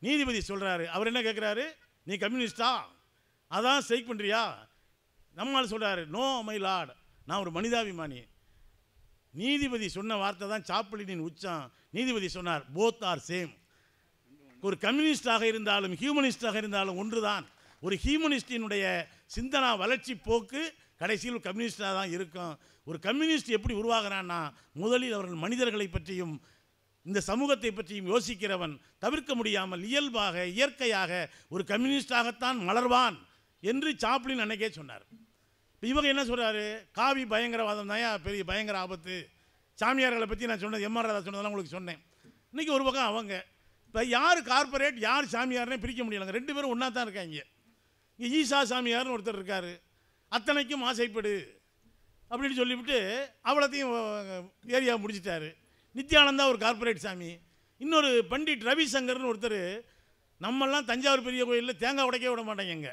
நீதிபதி சொல்கிறாரு அவர் என்ன கேட்குறாரு நீ கம்யூனிஸ்டா அதான் ஸ்ட்ரைக் பண்ணுறியா நம்மால் சொல்கிறாரு நோ மை லார்ட் நான் ஒரு மனிதாபிமானி நீதிபதி சொன்ன வார்த்தை தான் சாப்பிளினின் உச்சம் நீதிபதி சொன்னார் போத் ஆர் சேம் ஒரு கம்யூனிஸ்டாக இருந்தாலும் ஹியூமனிஸ்டாக இருந்தாலும் ஒன்று தான் ஒரு ஹியூமனிஸ்டினுடைய சிந்தனா வளர்ச்சி போக்கு கடைசியில் கம்யூனிஸ்டாக தான் இருக்கும் ஒரு கம்யூனிஸ்ட் எப்படி உருவாகிறான்னா முதலில் அவர்கள் மனிதர்களை பற்றியும் இந்த சமூகத்தை பற்றியும் யோசிக்கிறவன் தவிர்க்க முடியாமல் இயல்பாக இயற்கையாக ஒரு கம்யூனிஸ்டாகத்தான் மலர்வான் என்று சாப்ளின் அன்னைக்கே சொன்னார் இவங்க என்ன சொல்கிறாரு காவி பயங்கரவாதம் தான் பெரிய பயங்கர ஆபத்து சாமியார்களை பற்றி நான் சொன்னது எம்ஆர் ராதா சொன்னதெல்லாம் உங்களுக்கு சொன்னேன் இன்றைக்கி ஒரு பக்கம் அவங்க இப்போ யார் கார்பரேட் யார் சாமியார்னே பிரிக்க முடியலைங்க ரெண்டு பேரும் ஒன்றா தான் இருக்காங்க இங்கே ஈசா சாமியார்னு ஒருத்தர் இருக்கார் அத்தனைக்கும் ஆசைப்படு அப்படின்னு சொல்லிவிட்டு அவ்வளோத்தையும் ஏரியா முடிச்சிட்டார் நித்யானந்தா ஒரு கார்பரேட் சாமி இன்னொரு பண்டிட் ரவிசங்கர்னு ஒருத்தர் நம்மெல்லாம் தஞ்சாவூர் பெரிய கோயிலில் தேங்காய் உடைக்கே விட மாட்டாங்க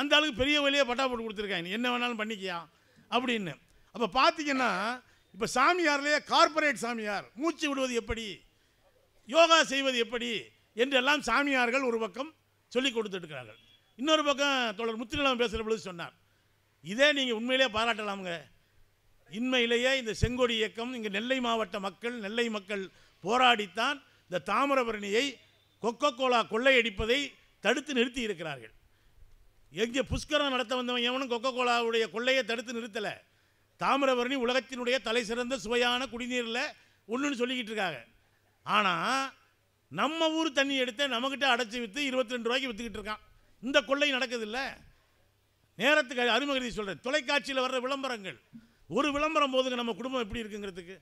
அந்த அளவுக்கு பெரிய வழியாக பட்டா போட்டு கொடுத்துருக்காங்க என்ன வேணாலும் பண்ணிக்கியா அப்படின்னு அப்போ பார்த்தீங்கன்னா இப்போ சாமியார்லேயே கார்பரேட் சாமியார் மூச்சு விடுவது எப்படி யோகா செய்வது எப்படி என்றெல்லாம் சாமியார்கள் ஒரு பக்கம் சொல்லி கொடுத்துட்டுருக்கிறார்கள் இன்னொரு பக்கம் தொடர் முத்துநிலம் பேசுகிற பொழுது சொன்னார் இதே நீங்கள் உண்மையிலே பாராட்டலாமுங்க இன்மையிலேயே இந்த செங்கொடி இயக்கம் இங்கே நெல்லை மாவட்ட மக்கள் நெல்லை மக்கள் போராடித்தான் இந்த தாமிரபரணியை கொக்கோ கோலா கொள்ளையடிப்பதை தடுத்து நிறுத்தி இருக்கிறார்கள் எங்கே புஷ்கரம் நடத்த வந்தவன் எவனும் கொக்கோ கோலாவுடைய கொள்ளையை தடுத்து நிறுத்தலை தாமிரபரணி உலகத்தினுடைய தலை சிறந்த சுவையான குடிநீரில் ஒன்றுன்னு சொல்லிக்கிட்டு இருக்காங்க ஆனால் நம்ம ஊர் தண்ணி எடுத்து நம்மக்கிட்ட அடைச்சி விற்று இருபத்தி ரெண்டு ரூபாய்க்கு விற்றுக்கிட்டு இருக்கான் இந்த கொள்ளை நடக்குதில்ல நேரத்துக்கு அருமகதி சொல்கிறேன் தொலைக்காட்சியில் வர்ற விளம்பரங்கள் ஒரு விளம்பரம் போதுங்க நம்ம குடும்பம் எப்படி இருக்குங்கிறதுக்கு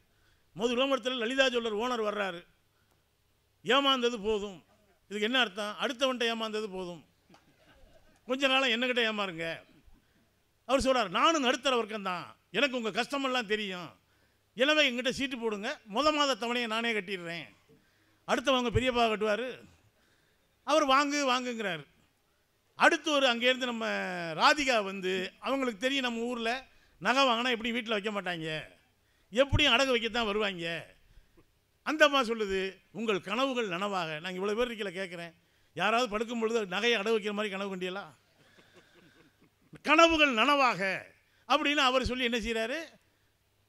முதல் விளம்பரத்தில் லலிதா ஜுவல்லர் ஓனர் வர்றாரு ஏமாந்தது போதும் இதுக்கு என்ன அர்த்தம் அடுத்தவன்ட்ட ஏமாந்தது போதும் கொஞ்ச நாளாக என்னக்கிட்ட ஏமாறுங்க அவர் சொல்கிறார் நானும் நடுத்தர வர்க்கம் தான் எனக்கு உங்கள் கஷ்டமெல்லாம் தெரியும் எனவே எங்கிட்ட சீட்டு போடுங்க முத மாத தவணையை நானே கட்டிடுறேன் அடுத்தவங்க பெரியப்பா கட்டுவார் அவர் வாங்கு வாங்குங்கிறார் அடுத்து ஒரு அங்கேருந்து நம்ம ராதிகா வந்து அவங்களுக்கு தெரியும் நம்ம ஊரில் நகை வாங்கினா எப்படியும் வீட்டில் வைக்க மாட்டாங்க எப்படியும் அடகு வைக்க தான் வருவாங்க அம்மா சொல்லுது உங்கள் கனவுகள் நனவாக நாங்கள் இவ்வளோ பேர் இருக்கல கேட்குறேன் யாராவது படுக்கும் பொழுது நகையை அடவு வைக்கிற மாதிரி கனவு கண்டியலா கனவுகள் நனவாக அப்படின்னு அவர் சொல்லி என்ன செய்கிறாரு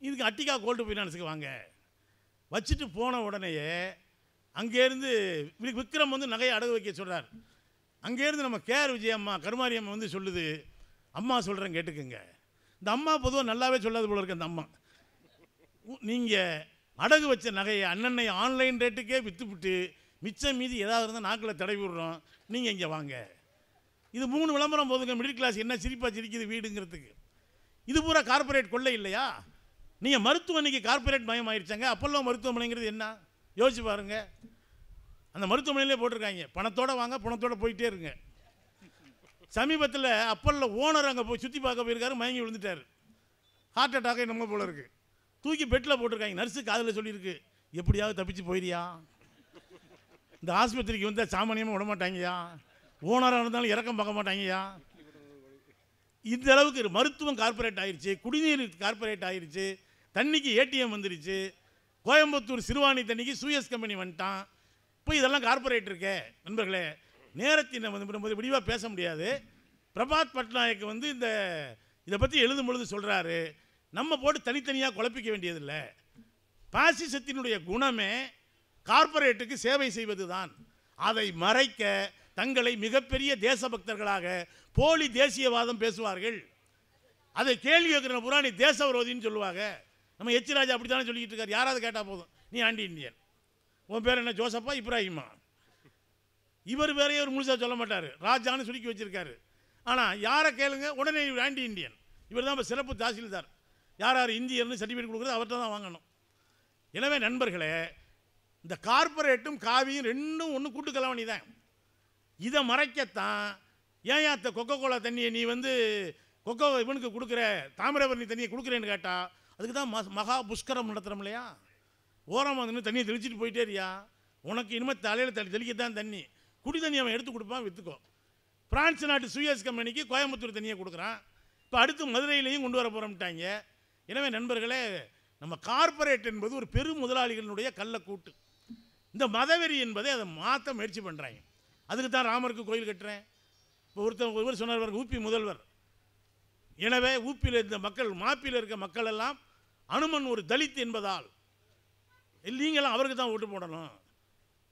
இதுக்கு அட்டிக்கா கோல்டு ஃபைனான்ஸுக்கு வாங்க வச்சுட்டு போன உடனேயே அங்கேருந்து விக்ரம் வந்து நகையை அடகு வைக்க சொல்கிறார் அங்கேருந்து நம்ம கேஆர் விஜய் அம்மா கருமாரி அம்மா வந்து சொல்லுது அம்மா சொல்கிறேன் கேட்டுக்குங்க இந்த அம்மா பொதுவாக நல்லாவே சொல்லாது போல இருக்கு அந்த அம்மா நீங்கள் அடகு வச்ச நகையை அண்ணனை ஆன்லைன் ரேட்டுக்கே விற்றுப்புட்டு மிச்சம் மீதி ஏதாவது இருந்தால் நாக்கில் தடை விடுறோம் நீங்கள் இங்கே வாங்க இது மூணு விளம்பரம் போதுங்க மிடில் கிளாஸ் என்ன சிரிப்பாக சிரிக்குது வீடுங்கிறதுக்கு இது பூரா கார்பரேட் கொள்ளை இல்லையா நீங்கள் மருத்துவம் இன்றைக்கி கார்பரேட் மயம் ஆயிடுச்சாங்க அப்பல்லோ மருத்துவமனைங்கிறது என்ன யோசிச்சு பாருங்க அந்த மருத்துவமனையிலே போட்டிருக்காங்க பணத்தோடு வாங்க பணத்தோடு போயிட்டே இருங்க சமீபத்தில் அப்பல்ல ஓனர் அங்கே போய் சுற்றி பார்க்க போயிருக்காரு மயங்கி விழுந்துட்டார் ஹார்ட் அட்டாக் என்னமோ போல இருக்குது தூக்கி பெட்டில் போட்டிருக்காங்க நர்ஸு காதில் சொல்லியிருக்கு எப்படியாவது தப்பிச்சு போயிடியா இந்த ஆஸ்பத்திரிக்கு வந்தால் சாமானியமாக விட மாட்டாங்கய்யா ஓனராக இருந்தாலும் இறக்கம் பார்க்க மாட்டாங்கய்யா இந்த அளவுக்கு மருத்துவம் கார்பரேட் ஆயிடுச்சு குடிநீர் கார்பரேட் ஆயிடுச்சு தண்ணிக்கு ஏடிஎம் வந்துருச்சு கோயம்புத்தூர் சிறுவாணி தண்ணிக்கு சூயஸ் கம்பெனி வந்துட்டான் இப்போ இதெல்லாம் கார்பரேட் இருக்கே நண்பர்களே நேரத்தின் வந்து விடிவாக பேச முடியாது பிரபாத் பட்நாயக் வந்து இந்த இதை பற்றி எழுதும் பொழுது சொல்கிறாரு நம்ம போட்டு தனித்தனியாக குழப்பிக்க வேண்டியதில்லை பாசிசத்தினுடைய குணமே கார்ப்பரேட்டுக்கு சேவை செய்வது தான் அதை மறைக்க தங்களை மிகப்பெரிய தேசபக்தர்களாக போலி தேசியவாதம் பேசுவார்கள் அதை கேள்வி கேட்குற புராணி தேச விரோதின்னு சொல்லுவாங்க நம்ம எச் ராஜா அப்படி தானே சொல்லிக்கிட்டு இருக்கார் யாராவது கேட்டால் போதும் நீ ஆண்டி இந்தியன் உன் பேர் என்ன ஜோசப்பா இப்ராஹிமா இவர் வேறையே ஒரு முழுசாக சொல்ல மாட்டார் ராஜான்னு சுருக்கி வச்சுருக்காரு ஆனால் யாரை கேளுங்க உடனே இவர் ஆண்டி இந்தியன் இவர் தான் இப்போ சிறப்பு தாசில்தார் யார் யார் இந்தியர்னு சர்டிஃபிகேட் கொடுக்குறது அவர்கிட்ட தான் வாங்கணும் எனவே நண்பர்களே இந்த கார்பரேட்டும் காவியும் ரெண்டும் ஒன்று கூட்டு கலவணி தான் இதை மறைக்கத்தான் ஏன் அத்த கொக்கோ கோலா தண்ணியை நீ வந்து கொக்கோ இவனுக்கு கொடுக்குற தாமிரபரணி தண்ணியை கொடுக்குறேன்னு கேட்டால் அதுக்கு தான் மகா புஷ்கரம் நடத்துகிறோம் இல்லையா ஓரம் வந்து தண்ணியை தெளிச்சிட்டு போயிட்டே இருக்கியா உனக்கு இனிமேல் தலையில் தண்ணி தெளிக்க தான் தண்ணி குடி தண்ணி அவன் எடுத்து கொடுப்பான் விற்றுக்கோ பிரான்ஸ் நாட்டு சுயஸ் கம்பெனிக்கு கோயம்புத்தூர் தண்ணியை கொடுக்குறான் இப்போ அடுத்து மதுரையிலையும் கொண்டு வர போகிறோம்ட்டாங்க எனவே நண்பர்களே நம்ம கார்பரேட் என்பது ஒரு பெரும் முதலாளிகளினுடைய கள்ளக்கூட்டு இந்த மதவெறி என்பதை அதை மாற்ற முயற்சி பண்ணுறாங்க அதுக்கு தான் ராமருக்கு கோயில் கட்டுறேன் இப்போ ஒருத்தர் ஒருவர் சொன்னார் ஊப்பி முதல்வர் எனவே ஊப்பியில் இருந்த மக்கள் மாப்பியில் இருக்க மக்கள் எல்லாம் அனுமன் ஒரு தலித் என்பதால் நீங்களாம் அவருக்கு தான் ஓட்டு போடணும்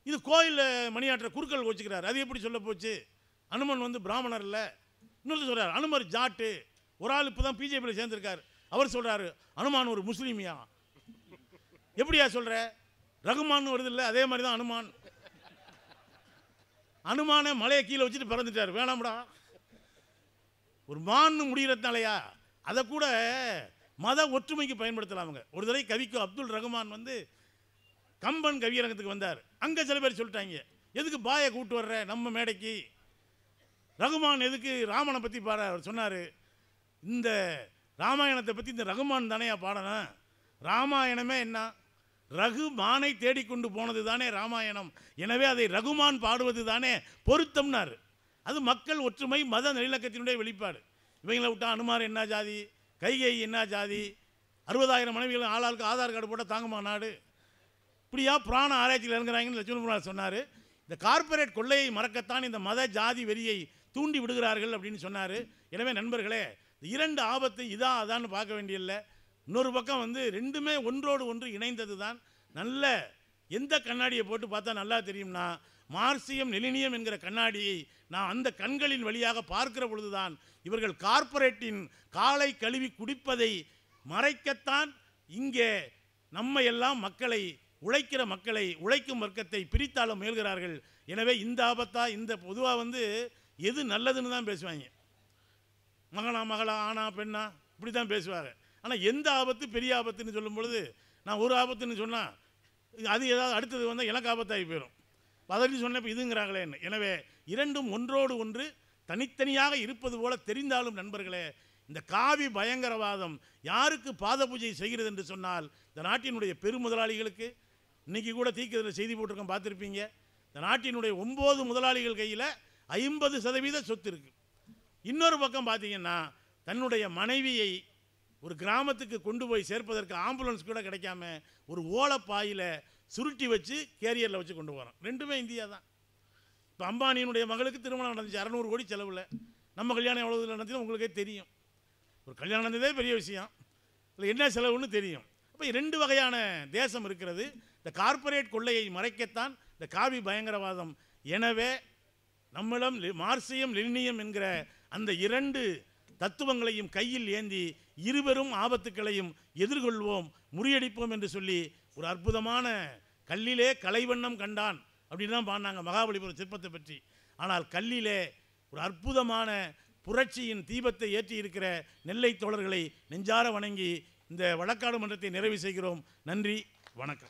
இது கோயிலில் மணியாற்ற குறுக்கள் வச்சுக்கிறார் அது எப்படி சொல்ல போச்சு அனுமன் வந்து பிராமணர் இல்லை இன்னொரு சொல்கிறார் அனுமர் ஜாட்டு ஒரு ஆள் இப்போ தான் பிஜேபியில் சேர்ந்திருக்கார் அவர் சொல்கிறாரு அனுமான் ஒரு முஸ்லீமியா எப்படியா சொல்கிற ரகுமான் வருது இல்லை அதே மாதிரி தான் அனுமான் அனுமானை மலையை கீழே வச்சுட்டு பிறந்துட்டார் வேணாம்டா ஒரு மான்னு முடிகிறதுனாலையா அதை கூட மத ஒற்றுமைக்கு பயன்படுத்தலாம் அவங்க ஒரு தடவை கவிக்கு அப்துல் ரகுமான் வந்து கம்பன் கவியரங்கத்துக்கு வந்தார் அங்கே சில பேர் சொல்லிட்டாங்க எதுக்கு பாயை கூப்பிட்டு வர்ற நம்ம மேடைக்கு ரகுமான் எதுக்கு ராமனை பற்றி பாட அவர் சொன்னார் இந்த ராமாயணத்தை பற்றி இந்த ரகுமான் தானேயா பாடணும் ராமாயணமே என்ன ரகுமானை தேடிக்கொண்டு போனது தானே ராமாயணம் எனவே அதை ரகுமான் பாடுவது தானே பொருத்தம்னார் அது மக்கள் ஒற்றுமை மத நல்லிலக்கத்தினுடைய வெளிப்பாடு இவங்களை விட்டால் அனுமார் என்ன ஜாதி கைகை என்ன ஜாதி அறுபதாயிரம் மனைவிகள் ஆளாளுக்கு ஆதார் கார்டு போட்டால் தாங்குமா நாடு இப்படியா புராண ஆராய்ச்சியில் இறங்குறாங்கன்னு லட்சுமணபுரம் சொன்னார் இந்த கார்பரேட் கொள்ளையை மறக்கத்தான் இந்த மத ஜாதி வெறியை தூண்டி விடுகிறார்கள் அப்படின்னு சொன்னார் எனவே நண்பர்களே இரண்டு ஆபத்து இதா அதான்னு பார்க்க வேண்டியதில்லை இன்னொரு பக்கம் வந்து ரெண்டுமே ஒன்றோடு ஒன்று இணைந்தது தான் நல்ல எந்த கண்ணாடியை போட்டு பார்த்தா நல்லா தெரியும்னா மார்சியம் நெலினியம் என்கிற கண்ணாடியை நான் அந்த கண்களின் வழியாக பார்க்கிற பொழுதுதான் இவர்கள் கார்ப்பரேட்டின் காலை கழுவி குடிப்பதை மறைக்கத்தான் இங்கே நம்ம எல்லாம் மக்களை உழைக்கிற மக்களை உழைக்கும் வர்க்கத்தை பிரித்தாள முயல்கிறார்கள் எனவே இந்த ஆபத்தா இந்த பொதுவாக வந்து எது நல்லதுன்னு தான் பேசுவாங்க மகனா மகளா ஆனா பெண்ணா இப்படி தான் பேசுவாங்க ஆனால் எந்த ஆபத்து பெரிய ஆபத்துன்னு சொல்லும் பொழுது நான் ஒரு ஆபத்துன்னு சொன்னால் அது ஏதாவது அடுத்தது வந்தால் எனக்கு ஆபத்தாகி போயிடும் பதவி சொன்னப்போ இதுங்கிறாங்களே என்ன எனவே இரண்டும் ஒன்றோடு ஒன்று தனித்தனியாக இருப்பது போல தெரிந்தாலும் நண்பர்களே இந்த காவி பயங்கரவாதம் யாருக்கு பாத பூஜை செய்கிறது என்று சொன்னால் இந்த நாட்டினுடைய பெருமுதலாளிகளுக்கு இன்றைக்கி கூட தீக்கு செய்தி போட்டிருக்கோம் பார்த்துருப்பீங்க இந்த நாட்டினுடைய ஒம்பது முதலாளிகள் கையில் ஐம்பது சதவீத சொத்து இருக்குது இன்னொரு பக்கம் பார்த்தீங்கன்னா தன்னுடைய மனைவியை ஒரு கிராமத்துக்கு கொண்டு போய் சேர்ப்பதற்கு ஆம்புலன்ஸ் கூட கிடைக்காம ஒரு ஓலப்பாயில் சுருட்டி வச்சு கேரியரில் வச்சு கொண்டு போகிறோம் ரெண்டுமே இந்தியா தான் இப்போ அம்பானியினுடைய மகளுக்கு திருமணம் நடந்துச்சு அறநூறு கோடி செலவில் நம்ம கல்யாணம் எவ்வளோ நடந்தது உங்களுக்கே தெரியும் ஒரு கல்யாணம் நடந்ததே பெரிய விஷயம் இல்லை என்ன செலவுன்னு தெரியும் அப்போ ரெண்டு வகையான தேசம் இருக்கிறது இந்த கார்ப்பரேட் கொள்ளையை மறைக்கத்தான் இந்த காவி பயங்கரவாதம் எனவே நம்மிடம் மார்சியம் லெனியம் என்கிற அந்த இரண்டு தத்துவங்களையும் கையில் ஏந்தி இருவரும் ஆபத்துக்களையும் எதிர்கொள்வோம் முறியடிப்போம் என்று சொல்லி ஒரு அற்புதமான கல்லிலே கலைவண்ணம் கண்டான் அப்படின்னு தான் பாடினாங்க மகாபலிபுரம் சிற்பத்தை பற்றி ஆனால் கல்லிலே ஒரு அற்புதமான புரட்சியின் தீபத்தை ஏற்றி இருக்கிற நெல்லை தோழர்களை நெஞ்சார வணங்கி இந்த வழக்காடு மன்றத்தை நிறைவு செய்கிறோம் நன்றி வணக்கம்